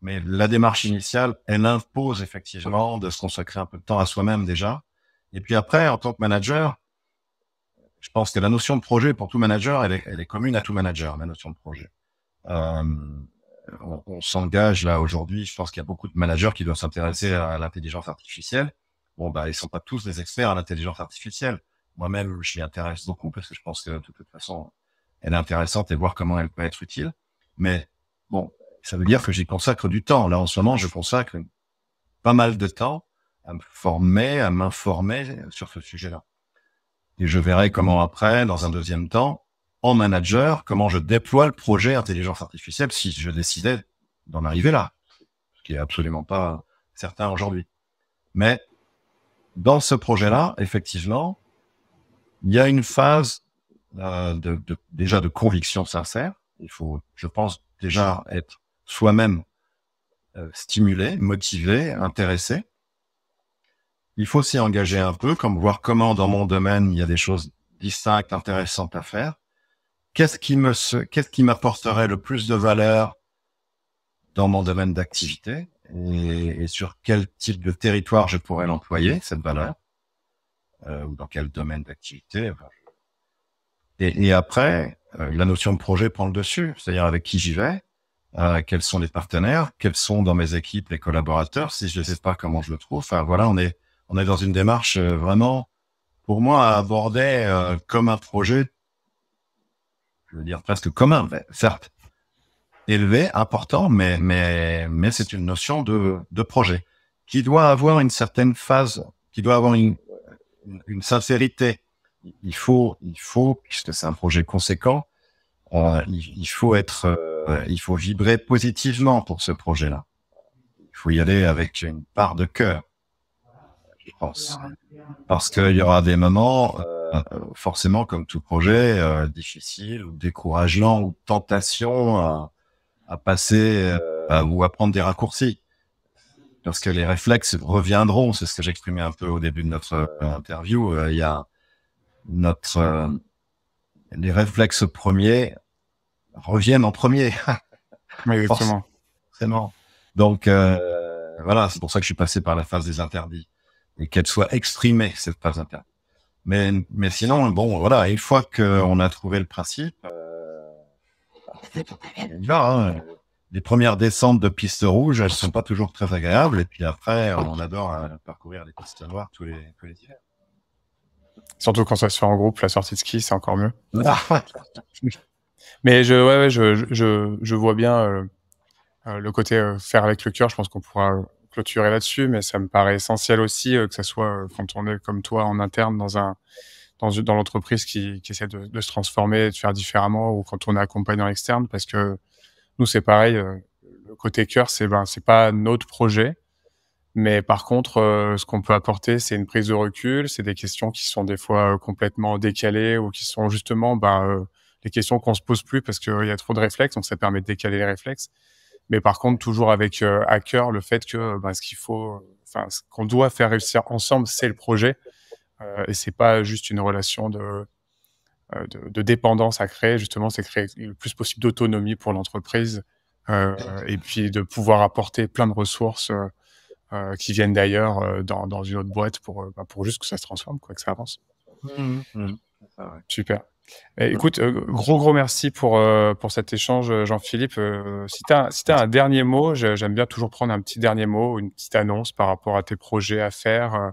Mais la démarche initiale, elle impose effectivement de se consacrer un peu de temps à soi-même déjà. Et puis après, en tant que manager, je pense que la notion de projet pour tout manager, elle est, commune à tout manager, la notion de projet. Euh, on, s'engage là aujourd'hui, je pense qu'il y a beaucoup de managers qui doivent s'intéresser à l'intelligence artificielle. Bon, bah, ils sont pas tous des experts à l'intelligence artificielle. Moi-même, je m'y intéresse beaucoup parce que je pense que de toute façon, elle est intéressante et voir comment elle peut être utile. Mais bon, ça veut dire que j'y consacre du temps. Là, en ce moment, je consacre pas mal de temps à me former, à m'informer sur ce sujet-là. Et je verrai comment après, dans un deuxième temps, en manager, comment je déploie le projet intelligence artificielle si je décidais d'en arriver là. Ce qui est absolument pas certain aujourd'hui. Mais dans ce projet-là, effectivement, il y a une phase euh, de, déjà de conviction sincère. Il faut, je pense, déjà être soi-même euh, stimulé, motivé, intéressé il faut s'y engager un peu, comme voir comment dans mon domaine il y a des choses distinctes, intéressantes à faire. Qu'est-ce qui me, qu'est-ce qui m'apporterait le plus de valeur dans mon domaine d'activité et, sur quel type de territoire je pourrais l'employer cette valeur euh, ou dans quel domaine d'activité. Et, après, euh, la notion de projet prend le dessus, c'est-à-dire avec qui j'y vais, euh, quels sont les partenaires, quels sont dans mes équipes les collaborateurs. Si je ne sais pas comment je le trouve, enfin voilà, on est on est dans une démarche euh, vraiment, pour moi, abordée euh, comme un projet, je veux dire presque un certes, élevé, important, mais, mais, mais c'est une notion de, de projet qui doit avoir une certaine phase, qui doit avoir une, sincérité. Il faut, il faut, puisque c'est un projet conséquent, euh, il, faut être, il faut vibrer positivement pour ce projet-là. Il faut y aller avec une part de cœur je pense. Parce qu'il y aura des moments, euh, forcément, comme tout projet, euh, difficiles ou décourageants, ou tentations à, passer euh, ou à prendre des raccourcis. Parce que les réflexes reviendront, c'est ce que j'exprimais un peu au début de notre interview. Il y a notre les réflexes premiers reviennent en premier. Exactement. Forcément. Donc voilà, c'est pour ça que je suis passé par la phase des interdits et qu'elle soit exprimée, cette phrase interne. Mais, mais sinon, bon, voilà, une fois qu'on a trouvé le principe, il euh, va, hein. Les premières descentes de pistes rouges, elles sont pas toujours très agréables. Et puis après, on adore euh, parcourir les pistes noires tous les, tous les hivers. Surtout quand ça se fait en groupe, la sortie de ski, c'est encore mieux. Ah. Mais je, ouais, je, je, je, vois bien euh, le côté faire avec le cœur. Je pense qu'on pourra clôturer là-dessus, mais ça me paraît essentiel aussi euh, que ça soit euh, quand on est comme toi en interne dans un dans, dans l'entreprise qui, qui, essaie de, se transformer, de faire différemment, ou quand on est accompagnant externe, parce que nous c'est pareil. Euh, le côté cœur, c'est ben c'est pas notre projet, mais par contre, ce qu'on peut apporter, c'est une prise de recul, c'est des questions qui sont des fois complètement décalées ou qui sont justement ben, les questions qu'on se pose plus parce qu'il y a trop de réflexes, donc ça permet de décaler les réflexes mais par contre toujours avec euh, à cœur le fait que euh, bah, ce qu'il faut, enfin ce qu'on doit faire réussir ensemble, c'est le projet euh, et c'est pas juste une relation de, de, dépendance à créer. Justement, c'est créer le plus possible d'autonomie pour l'entreprise et puis de pouvoir apporter plein de ressources qui viennent d'ailleurs dans, une autre boîte pour, bah, pour juste que ça se transforme, quoi, que ça avance. Mmh, mmh. Super écoute, euh, gros, gros merci pour, euh, pour cet échange, euh, Jean-Philippe. si tu as, un dernier mot, j'aime bien toujours prendre un petit dernier mot, une petite annonce par rapport à tes projets à faire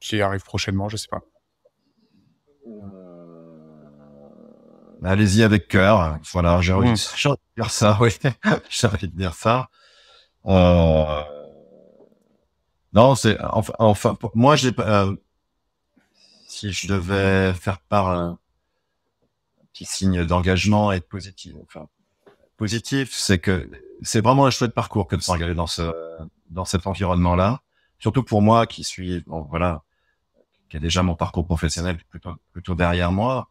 qui arrivent prochainement, je sais pas. Allez-y avec cœur. Voilà, j'ai envie, de dire ça, oui. j'ai envie de dire ça. Non, c'est enfin, moi j'ai pas je devais faire part un petit signe d'engagement et de positif, enfin, positif, c'est que c'est vraiment un chouette parcours que de s'engager dans ce, dans cet environnement-là. Surtout pour moi qui suis, bon, voilà, qui a déjà mon parcours professionnel plutôt, plutôt derrière moi.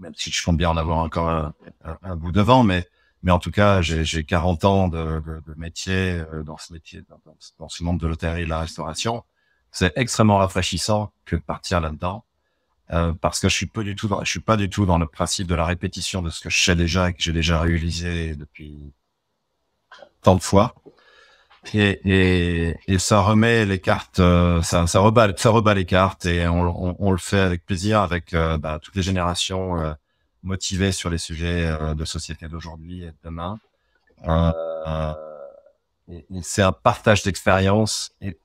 Même si je compte bien en avoir encore un, bout devant, mais, mais en tout cas, j'ai 40 ans de, de, métier euh, dans ce métier, dans, dans ce monde de l'hôtellerie et de la restauration. C'est extrêmement rafraîchissant que de partir là-dedans euh, parce que je suis pas du tout dans, je suis pas du tout dans le principe de la répétition de ce que je sais déjà et que j'ai déjà réalisé depuis tant de fois. Et, et, ça remet les cartes, euh, ça, ça rebat, ça les cartes et on, on, on le fait avec plaisir avec euh, bah, toutes les générations motivées sur les sujets de société d'aujourd'hui et de demain. c'est un partage d'expérience et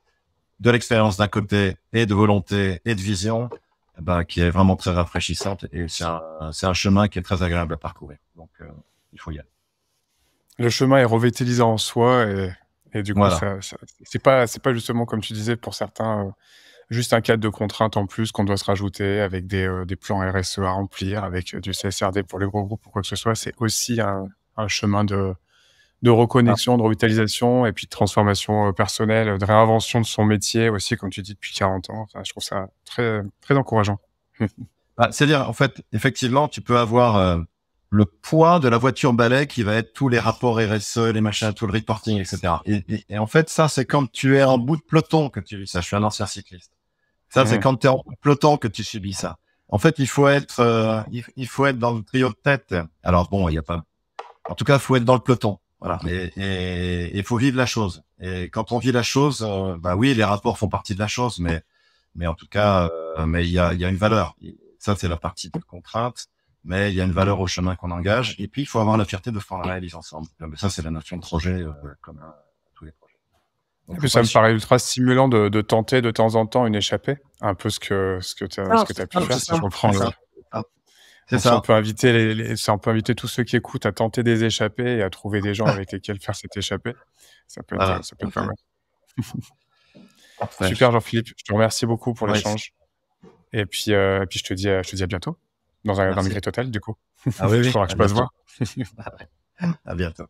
de l'expérience d'un côté et de volonté et de vision ben, qui est vraiment très rafraîchissante et c'est un, un, chemin qui est très agréable à parcourir. Donc, euh, il faut y aller. Le chemin est revitalisé en soi et, et du coup, c'est pas, pas justement comme tu disais pour certains, euh, juste un cadre de contraintes en plus qu'on doit se rajouter avec des, euh, des, plans RSE à remplir, avec du CSRD pour les gros groupes ou quoi que ce soit. C'est aussi un, un chemin de, de reconnexion, de revitalisation et puis de transformation euh, personnelle, de réinvention de son métier aussi, comme tu dis depuis 40 ans. je trouve ça très, très encourageant. Bah, c'est-à-dire, en fait, effectivement, tu peux avoir euh, le poids de la voiture balai qui va être tous les rapports RSE, les machins, tout le reporting, etc. Et, en fait, ça, c'est quand tu es en bout de peloton que tu vis ça. Je suis un ancien cycliste. Ça, c'est quand tu es en bout de peloton que tu subis ça. En fait, il faut être, euh, il, il, faut être dans le trio de tête. Alors bon, il n'y a pas. En tout cas, il faut être dans le peloton. Voilà. Et il faut vivre la chose. Et quand on vit la chose, euh, bah oui, les rapports font partie de la chose, mais mais en tout cas, euh, mais il y a, y a une valeur. Ça, c'est la partie de contrainte, mais il y a une valeur au chemin qu'on engage. Et puis, il faut avoir la fierté de faire la réalise ensemble. ça, c'est la notion de projet euh, comme tous les projets. Donc, ça me paraît ultra stimulant de, de, tenter de temps en temps une échappée, un peu ce que ce que tu as, ce que pu faire, je comprends. On peut inviter on peut inviter tous ceux qui écoutent à tenter des échappées et à trouver des gens ah. avec lesquels faire cette échappée. Ça peut être, ah, pas mal. Super Jean-Philippe, je te remercie beaucoup pour l'échange. Et puis, euh, puis je te dis, je te dis à bientôt dans un, gré Total du coup. Ah oui, que je passe voir. Ah à bientôt.